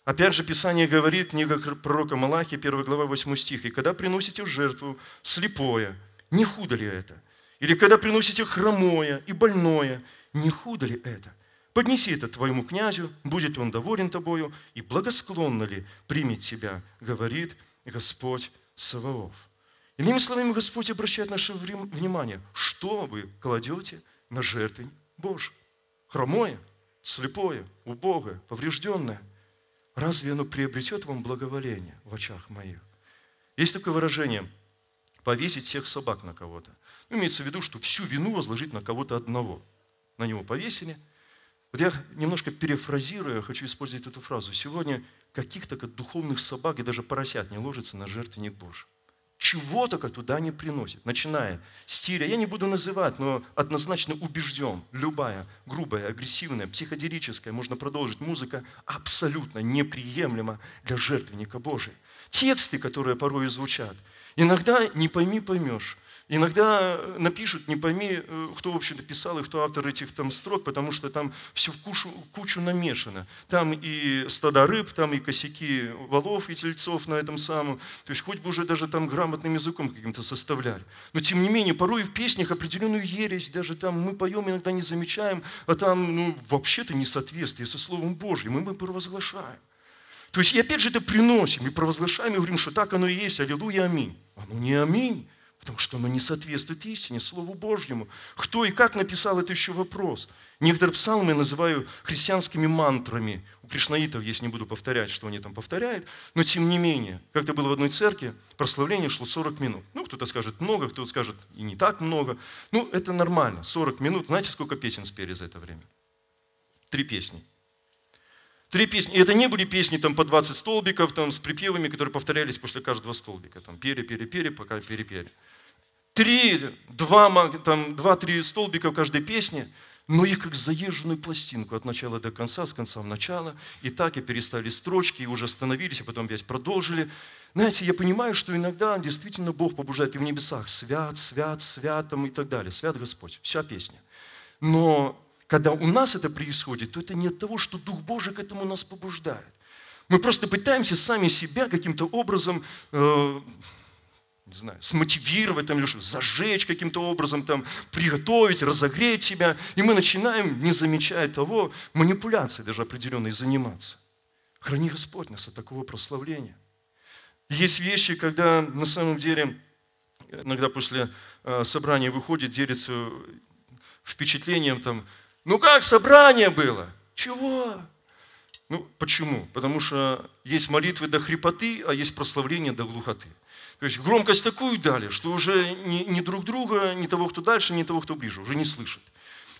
Опять же, Писание говорит, книга пророка Малахи, 1 глава, 8 стих, «И когда приносите в жертву слепое, не худо ли это? Или когда приносите хромое и больное, не худо ли это? Поднеси это твоему князю, будет он доволен тобою, и благосклонно ли примет тебя, говорит Господь Саваоф. Иными словами, Господь обращает наше внимание, что вы кладете на жертвень Божий. Хромое, слепое, убогое, поврежденное. Разве оно приобретет вам благоволение в очах моих? Есть такое выражение повесить всех собак на кого-то. Ну, имеется в виду, что всю вину возложить на кого-то одного. На него повесили. Вот я немножко перефразирую, хочу использовать эту фразу. Сегодня каких-то как духовных собак и даже поросят не ложится на жертвенник Божий. Чего только туда не приносит. Начиная с тиря, я не буду называть, но однозначно убежден, любая грубая, агрессивная, психоделическая, можно продолжить, музыка абсолютно неприемлема для жертвенника Божия. Тексты, которые порой звучат – Иногда не пойми, поймешь. Иногда э, напишут, не пойми, э, кто вообще написал и кто автор этих там строк, потому что там все в кучу, кучу намешано. Там и стада рыб, там и косяки валов и тельцов на этом самом. То есть хоть бы уже даже там грамотным языком каким-то составляли. Но тем не менее, порой в песнях определенную ересь даже там мы поем, иногда не замечаем, а там ну, вообще-то не несоответствие со Словом Божьим, и мы провозглашаем. То есть, и опять же это приносим и провозглашаем, и говорим, что так оно и есть, аллилуйя, аминь. Оно а ну не аминь, потому что оно не соответствует истине, Слову Божьему. Кто и как написал, это еще вопрос. Некоторые псалмы я называю христианскими мантрами. У кришнаитов есть, не буду повторять, что они там повторяют, но тем не менее, как-то было в одной церкви, прославление шло 40 минут. Ну, кто-то скажет много, кто-то скажет и не так много. Ну, это нормально, 40 минут. Знаете, сколько песен спели за это время? Три песни – Три песни. И это не были песни там, по 20 столбиков там, с припевами, которые повторялись после каждого столбика. Там, пели, пели, пели, пока перепели. Три, два, там, два-три столбика в каждой песне, но их как заезженную пластинку от начала до конца, с конца в начало. И так и перестали строчки, и уже остановились, и а потом опять продолжили. Знаете, я понимаю, что иногда действительно Бог побуждает и в небесах. Свят, свят, свят там, и так далее. Свят Господь. Вся песня. Но когда у нас это происходит, то это не от того, что Дух Божий к этому нас побуждает. Мы просто пытаемся сами себя каким-то образом, э, не знаю, смотивировать, там, лишь, зажечь каким-то образом, там, приготовить, разогреть себя. И мы начинаем, не замечая того, манипуляцией даже определенной заниматься. Храни Господь нас от такого прославления. Есть вещи, когда на самом деле иногда после э, собрания выходит, делится впечатлением, там, ну как собрание было? Чего? Ну почему? Потому что есть молитвы до хрипоты, а есть прославление до глухоты. То есть громкость такую дали, что уже ни, ни друг друга, ни того, кто дальше, ни того, кто ближе, уже не слышит.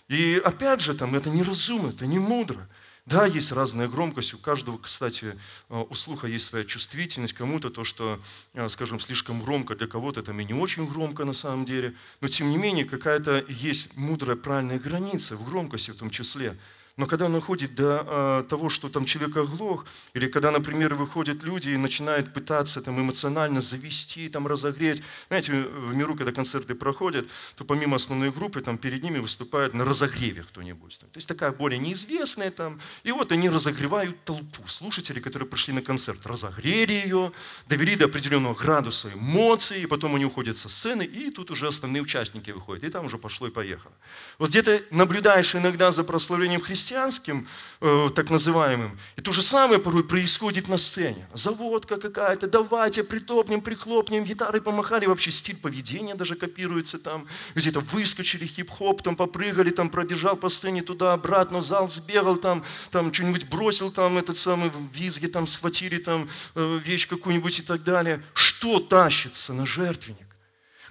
И опять же, там, это неразумно, это не мудро. Да, есть разная громкость, у каждого, кстати, э, у слуха есть своя чувствительность, кому-то то, что, э, скажем, слишком громко, для кого-то это и не очень громко на самом деле, но тем не менее какая-то есть мудрая, правильная граница в громкости в том числе. Но когда он уходит до а, того, что там человек оглох, или когда, например, выходят люди и начинают пытаться там, эмоционально завести, там, разогреть. Знаете, в миру, когда концерты проходят, то помимо основной группы там, перед ними выступают на разогреве кто-нибудь. То есть такая более неизвестная. Там, и вот они разогревают толпу. Слушатели, которые пришли на концерт, разогрели ее, довели до определенного градуса эмоций, и потом они уходят со сцены, и тут уже основные участники выходят. И там уже пошло и поехало. Вот где-то наблюдаешь иногда за прославлением Христа, христианским, э, так называемым. И то же самое порой происходит на сцене. Заводка какая-то, давайте притопнем, прихлопнем, гитары помахали, вообще стиль поведения даже копируется там. Где-то выскочили, хип-хоп там попрыгали, там пробежал по сцене туда-обратно, зал сбегал там, там что-нибудь бросил там, этот самый визги там схватили там э, вещь какую-нибудь и так далее. Что тащится на жертвенник?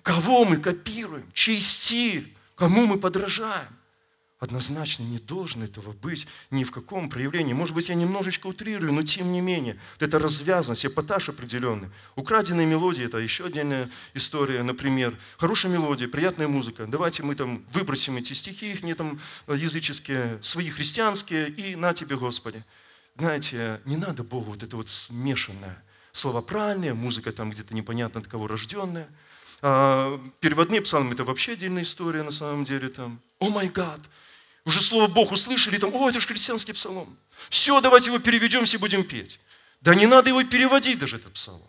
Кого мы копируем? Чей стиль? Кому мы подражаем? однозначно не должно этого быть ни в каком проявлении. Может быть, я немножечко утрирую, но тем не менее. Вот это развязанность, эпатаж определенный. Украденные мелодии – это еще отдельная история, например. Хорошая мелодия, приятная музыка. Давайте мы там выбросим эти стихи, их не там э, языческие, свои христианские, и на тебе, Господи. Знаете, не надо Богу вот это вот смешанное. Слова правильные, музыка там где-то непонятно от кого рожденная. А переводные псалмы – это вообще отдельная история на самом деле. Там, «О май гад!» Уже слово Бог услышали, там, о, это же христианский псалом. Все, давайте его переведемся и будем петь. Да не надо его переводить даже, этот псалом.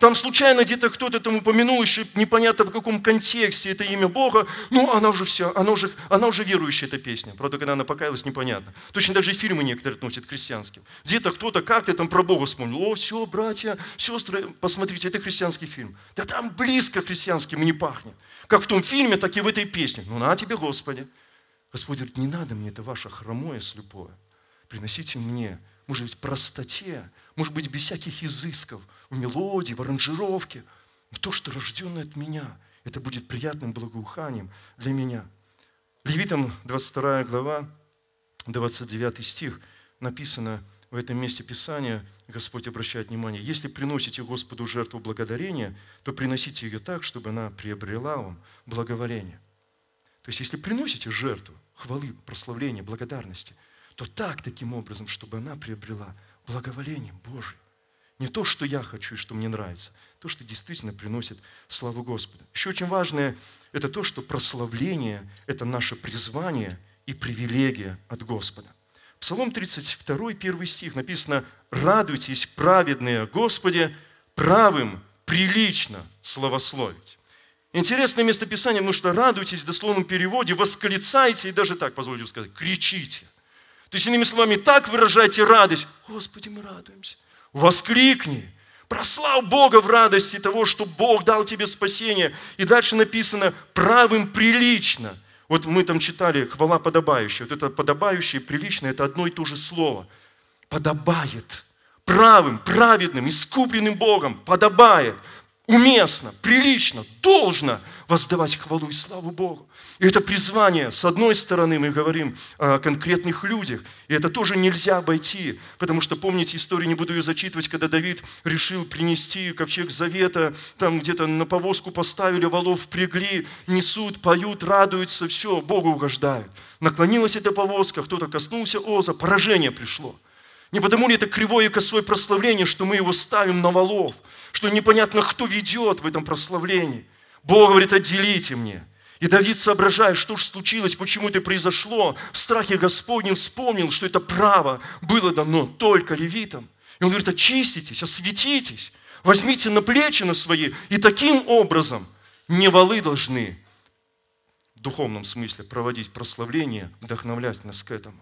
Там случайно где-то кто-то там упомянул, еще непонятно в каком контексте это имя Бога. Ну, она уже все, она уже, она уже верующая, эта песня. Правда, когда она покаялась, непонятно. Точно даже и фильмы некоторые относят к христианским. Где-то кто-то как-то там про Бога вспомнил. О, все, братья, сестры, посмотрите, это христианский фильм. Да там близко к христианским и не пахнет. Как в том фильме, так и в этой песне. Ну, на тебе, Господи. Господь говорит, не надо мне это ваше хромое слепое. Приносите мне, может быть, простоте, может быть, без всяких изысков, в мелодии, в аранжировке. Но то, что рожденное от меня, это будет приятным благоуханием для меня. Левитам 22 глава, 29 стих написано в этом месте Писания, Господь обращает внимание, если приносите Господу жертву благодарения, то приносите ее так, чтобы она приобрела вам благоволение. То есть, если приносите жертву хвалы, прославления, благодарности, то так, таким образом, чтобы она приобрела благоволение Божие. Не то, что я хочу и что мне нравится, то, что действительно приносит славу Господу. Еще очень важное – это то, что прославление – это наше призвание и привилегия от Господа. Псалом 32, 1 стих написано «Радуйтесь, праведные Господи, правым прилично славословить». Интересное местописание, потому что радуйтесь в дословном переводе, восклицайте и даже так, позвольте сказать, кричите. То есть, иными словами, так выражайте радость. Господи, мы радуемся. Воскликни. Прослав Бога в радости того, что Бог дал тебе спасение. И дальше написано «правым прилично». Вот мы там читали «хвала подобающая». Вот это «подобающее» и «прилично» – это одно и то же слово. «Подобает». Правым, праведным, искупленным Богом подобает – уместно, прилично, должно воздавать хвалу и славу Богу. И это призвание, с одной стороны, мы говорим о конкретных людях, и это тоже нельзя обойти, потому что, помните историю, не буду ее зачитывать, когда Давид решил принести ковчег завета, там где-то на повозку поставили, валов впрягли, несут, поют, радуются, все, Богу угождают. Наклонилась эта повозка, кто-то коснулся Оза, поражение пришло. Не потому ли это кривое и косое прославление, что мы его ставим на валов – что непонятно, кто ведет в этом прославлении. Бог говорит, отделите мне. И Давид, соображая, что же случилось, почему это произошло, в страхе Господнем вспомнил, что это право было дано только левитам. И он говорит, очиститесь, осветитесь, возьмите на плечи на свои, и таким образом не валы должны в духовном смысле проводить прославление, вдохновлять нас к этому.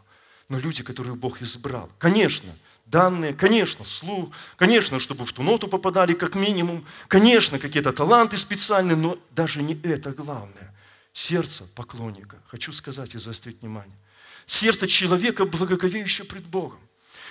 Но люди, которых Бог избрал, конечно – данные, конечно, слух, конечно, чтобы в ту ноту попадали как минимум, конечно, какие-то таланты специальные, но даже не это главное. Сердце поклонника, хочу сказать и заострить внимание. Сердце человека, благоговеющего пред Богом.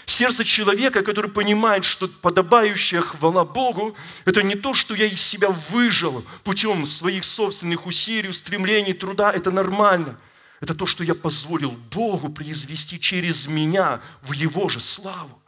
Сердце человека, который понимает, что подобающая хвала Богу, это не то, что я из себя выжил путем своих собственных усилий, устремлений, труда, это нормально. Это то, что я позволил Богу произвести через меня в Его же славу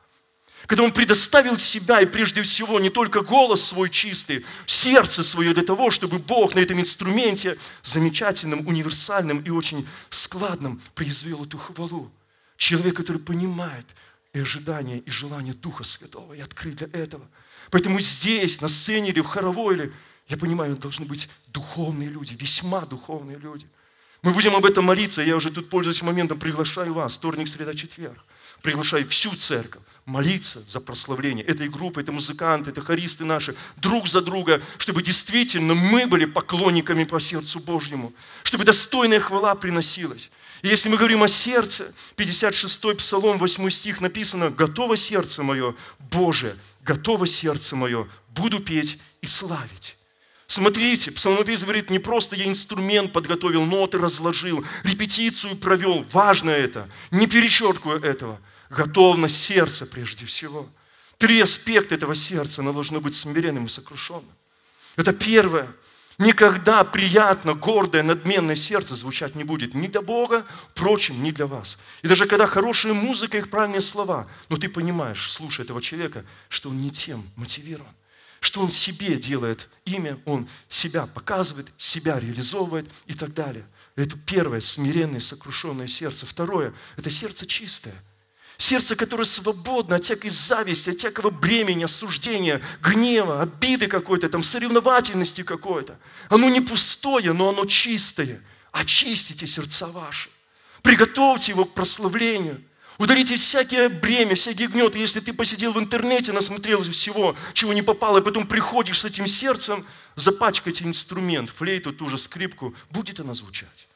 когда он предоставил себя и прежде всего не только голос свой чистый, сердце свое для того, чтобы Бог на этом инструменте замечательном, универсальном и очень складном произвел эту хвалу. Человек, который понимает и ожидания, и желание Духа Святого, и открыт для этого. Поэтому здесь, на сцене или в хоровой, или, я понимаю, должны быть духовные люди, весьма духовные люди – мы будем об этом молиться. Я уже тут, пользуясь моментом, приглашаю вас, вторник, среда, четверг. Приглашаю всю церковь молиться за прославление этой группы, это музыканты, это хористы наши, друг за друга, чтобы действительно мы были поклонниками по сердцу Божьему, чтобы достойная хвала приносилась. И если мы говорим о сердце, 56 Псалом, 8 стих написано, «Готово сердце мое, Боже, готово сердце мое, буду петь и славить». Смотрите, псалмопевец говорит, не просто я инструмент подготовил, ноты разложил, репетицию провел, важно это, не перечеркиваю этого. Готовность сердца прежде всего. Три аспекта этого сердца, оно должно быть смиренным и сокрушенным. Это первое. Никогда приятно, гордое, надменное сердце звучать не будет. Ни для Бога, впрочем, ни для вас. И даже когда хорошая музыка, их правильные слова, но ты понимаешь, слушая этого человека, что он не тем мотивирован что он себе делает имя, он себя показывает, себя реализовывает и так далее. Это первое, смиренное, сокрушенное сердце. Второе, это сердце чистое. Сердце, которое свободно от всякой зависти, от всякого бремени, осуждения, гнева, обиды какой-то, там, соревновательности какой-то. Оно не пустое, но оно чистое. Очистите сердца ваши. Приготовьте его к прославлению – Ударите всякие бремя, всякие гнеты. Если ты посидел в интернете, насмотрел всего, чего не попало, и потом приходишь с этим сердцем, запачкайте инструмент, флейту, ту же скрипку, будет она звучать?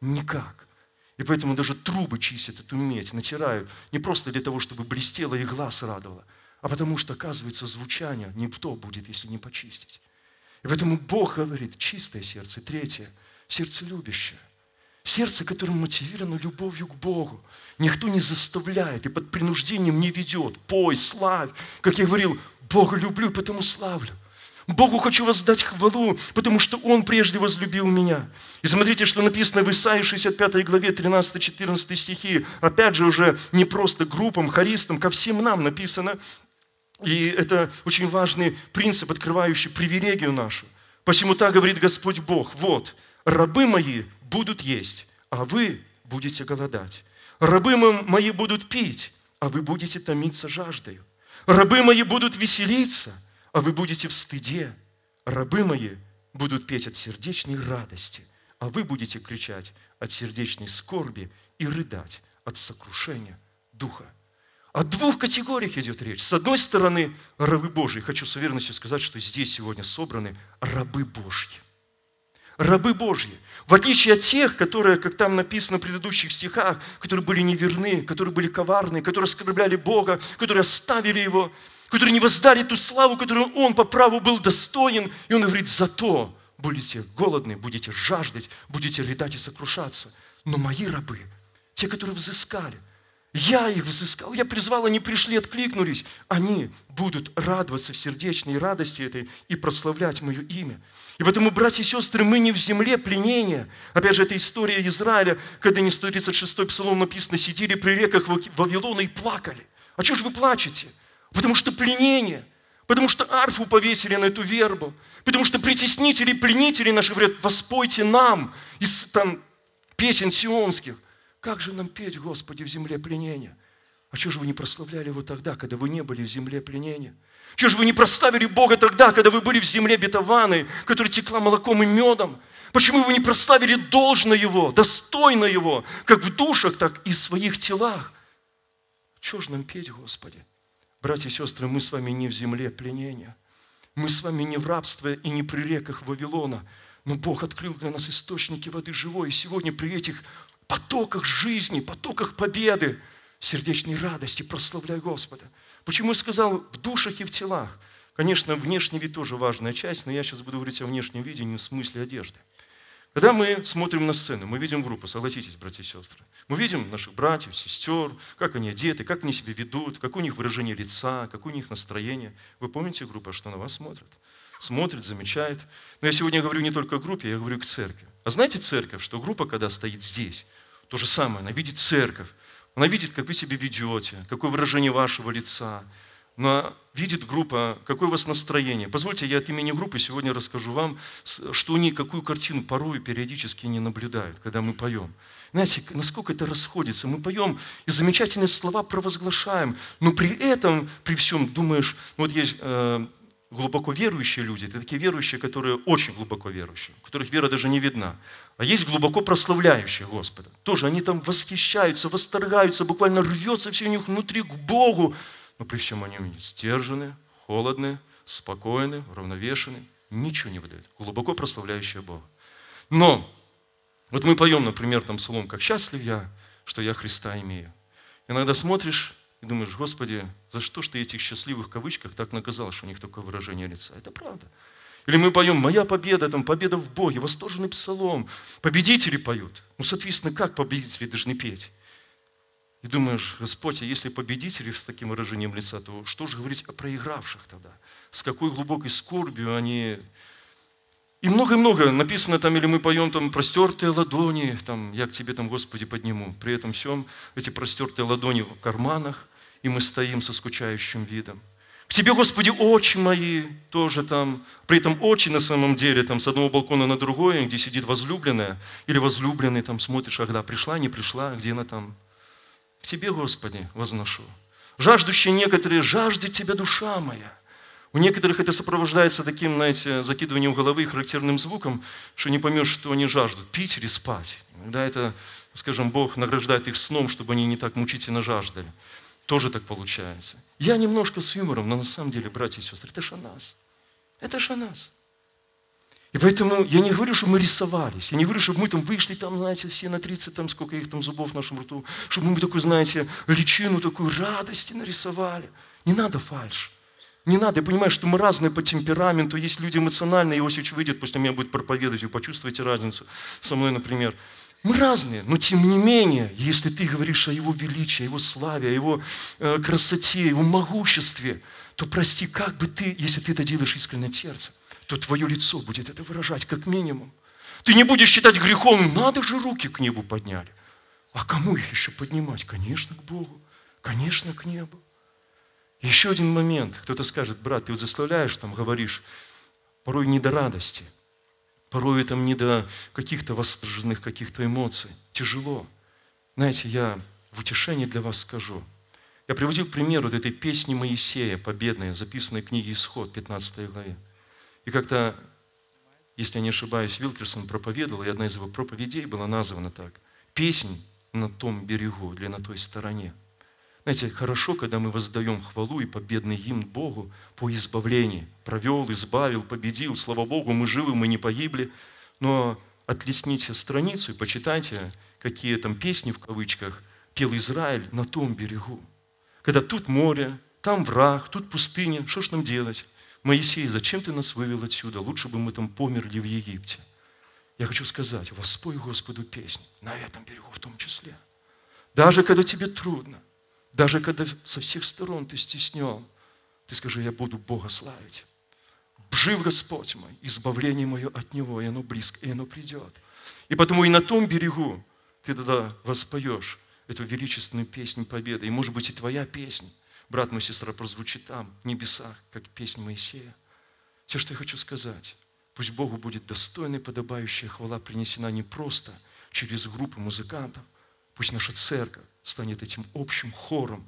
Никак. И поэтому даже трубы чистят эту медь, натирают. Не просто для того, чтобы блестело и глаз радовало, а потому что, оказывается, звучание никто будет, если не почистить. И поэтому Бог говорит, чистое сердце. Третье, сердце любящее. Сердце, которое мотивировано любовью к Богу. Никто не заставляет и под принуждением не ведет. Пой, славь. Как я говорил, Бога люблю, потому славлю. Богу хочу воздать хвалу, потому что Он прежде возлюбил меня. И смотрите, что написано в Исаии 65 главе 13-14 стихи. Опять же, уже не просто группам, хористам, ко всем нам написано. И это очень важный принцип, открывающий привилегию нашу. Посему так говорит Господь Бог. Вот, рабы мои, будут есть, а вы будете голодать. Рабы мои будут пить, а вы будете томиться жаждою. Рабы мои будут веселиться, а вы будете в стыде. Рабы мои будут петь от сердечной радости, а вы будете кричать от сердечной скорби и рыдать от сокрушения духа. О двух категориях идет речь. С одной стороны, рабы Божьи. Хочу с уверенностью сказать, что здесь сегодня собраны рабы Божьи – рабы Божьи. В отличие от тех, которые, как там написано в предыдущих стихах, которые были неверны, которые были коварны, которые оскорбляли Бога, которые оставили Его, которые не воздали ту славу, которую Он по праву был достоин. И Он говорит, зато будете голодны, будете жаждать, будете рыдать и сокрушаться. Но мои рабы, те, которые взыскали – я их взыскал, я призвал, они пришли, откликнулись. Они будут радоваться в сердечной радости этой и прославлять мое имя. И поэтому, братья и сестры, мы не в земле пленения. Опять же, это история Израиля, когда не 136-й псалом написано, сидели при реках Вавилона и плакали. А чего же вы плачете? Потому что пленение, потому что арфу повесили на эту вербу, потому что притеснители, пленители наши говорят, воспойте нам из там, песен сионских – как же нам петь, Господи, в земле пленения? А что же вы не прославляли Его тогда, когда вы не были в земле пленения? Чего же вы не прославили Бога тогда, когда вы были в земле обетованной, которая текла молоком и медом? Почему вы не прославили должно Его, достойно Его, как в душах, так и в своих телах? Чего же нам петь, Господи? Братья и сестры, мы с вами не в земле пленения. Мы с вами не в рабстве и не при реках Вавилона. Но Бог открыл для нас источники воды живой. И сегодня при этих потоках жизни, потоках победы, сердечной радости. прославляя Господа. Почему я сказал в душах и в телах? Конечно, внешний вид тоже важная часть, но я сейчас буду говорить о внешнем виде, не в смысле одежды. Когда мы смотрим на сцену, мы видим группу, согласитесь, братья и сестры. Мы видим наших братьев, сестер, как они одеты, как они себя ведут, как у них выражение лица, как у них настроение. Вы помните группа, что на вас смотрит? Смотрит, замечает. Но я сегодня говорю не только о группе, я говорю к церкви. А знаете церковь, что группа, когда стоит здесь, то же самое, она видит церковь, она видит, как вы себя ведете, какое выражение вашего лица, она видит группа, какое у вас настроение. Позвольте, я от имени группы сегодня расскажу вам, что они какую картину порой периодически не наблюдают, когда мы поем. Знаете, насколько это расходится. Мы поем и замечательные слова провозглашаем, но при этом, при всем думаешь, ну вот есть э, глубоко верующие люди, это такие верующие, которые очень глубоко верующие, у которых вера даже не видна. А есть глубоко прославляющие Господа. Тоже они там восхищаются, восторгаются, буквально рвется все у них внутри к Богу. Но при всем они сдержаны, холодны, спокойны, равновешены, ничего не выдают. Глубоко прославляющие Бога. Но вот мы поем, например, там словом, как счастлив я, что я Христа имею. Иногда смотришь и думаешь, Господи, за что ж ты этих счастливых в кавычках так наказал, что у них такое выражение лица? Это правда. Или мы поем «Моя победа», там «Победа в Боге», восторженный псалом. Победители поют. Ну, соответственно, как победители должны петь? И думаешь, Господь, а если победители с таким выражением лица, то что же говорить о проигравших тогда? С какой глубокой скорбью они... И много-много написано там, или мы поем там простертые ладони, там, я к тебе там, Господи, подниму. При этом всем эти простертые ладони в карманах, и мы стоим со скучающим видом. К тебе, Господи, очи мои тоже там, при этом очи на самом деле там с одного балкона на другой, где сидит возлюбленная, или возлюбленный там смотришь, когда пришла, не пришла, где она там. К тебе, Господи, возношу. Жаждущие некоторые, жаждет тебя душа моя. У некоторых это сопровождается таким, знаете, закидыванием головы и характерным звуком, что не поймешь, что они жаждут, пить или спать. Иногда это, скажем, Бог награждает их сном, чтобы они не так мучительно жаждали тоже так получается. Я немножко с юмором, но на самом деле, братья и сестры, это же о нас. Это же о нас. И поэтому я не говорю, что мы рисовались, я не говорю, что мы там вышли, там, знаете, все на 30, там, сколько их там зубов в нашем рту, чтобы мы такую, знаете, личину, такую радости нарисовали. Не надо фальш. Не надо. Я понимаю, что мы разные по темпераменту. Есть люди эмоциональные. Иосифович выйдет, после меня будет проповедовать. Вы почувствуете разницу со мной, например. Мы разные, но тем не менее, если ты говоришь о Его величии, о Его славе, о Его э, красоте, о Его могуществе, то прости, как бы ты, если ты это делаешь искренне от сердца, то твое лицо будет это выражать как минимум. Ты не будешь считать грехом, надо же руки к небу подняли. А кому их еще поднимать? Конечно, к Богу, конечно, к небу. Еще один момент. Кто-то скажет, брат, ты вот заставляешь, там говоришь, порой не до радости – Порой там не до каких-то восторженных каких-то эмоций. Тяжело. Знаете, я в утешении для вас скажу. Я приводил пример вот этой песни Моисея, победной, записанной в книге «Исход», 15 главе. И как-то, если я не ошибаюсь, Вилкерсон проповедовал, и одна из его проповедей была названа так. «Песнь на том берегу или на той стороне». Знаете, хорошо, когда мы воздаем хвалу и победный гимн Богу по избавлению. Провел, избавил, победил. Слава Богу, мы живы, мы не погибли. Но отлесните страницу и почитайте, какие там песни в кавычках пел Израиль на том берегу. Когда тут море, там враг, тут пустыня, что ж нам делать? Моисей, зачем ты нас вывел отсюда? Лучше бы мы там померли в Египте. Я хочу сказать, воспой Господу песнь, на этом берегу в том числе. Даже когда тебе трудно – даже когда со всех сторон ты стеснен, ты скажи, я буду Бога славить. Жив Господь мой, избавление мое от Него, и оно близко, и оно придет. И потому и на том берегу ты тогда воспоешь эту величественную песню победы. И, может быть, и твоя песня, брат мой, сестра, прозвучит там, в небесах, как песня Моисея. Все, что я хочу сказать, пусть Богу будет достойной, подобающая хвала принесена не просто через группы музыкантов, Пусть наша церковь станет этим общим хором,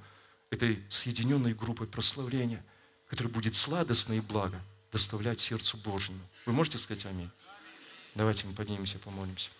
этой соединенной группой прославления, которая будет сладостное благо доставлять сердцу Божьему. Вы можете сказать аминь? Давайте мы поднимемся, помолимся.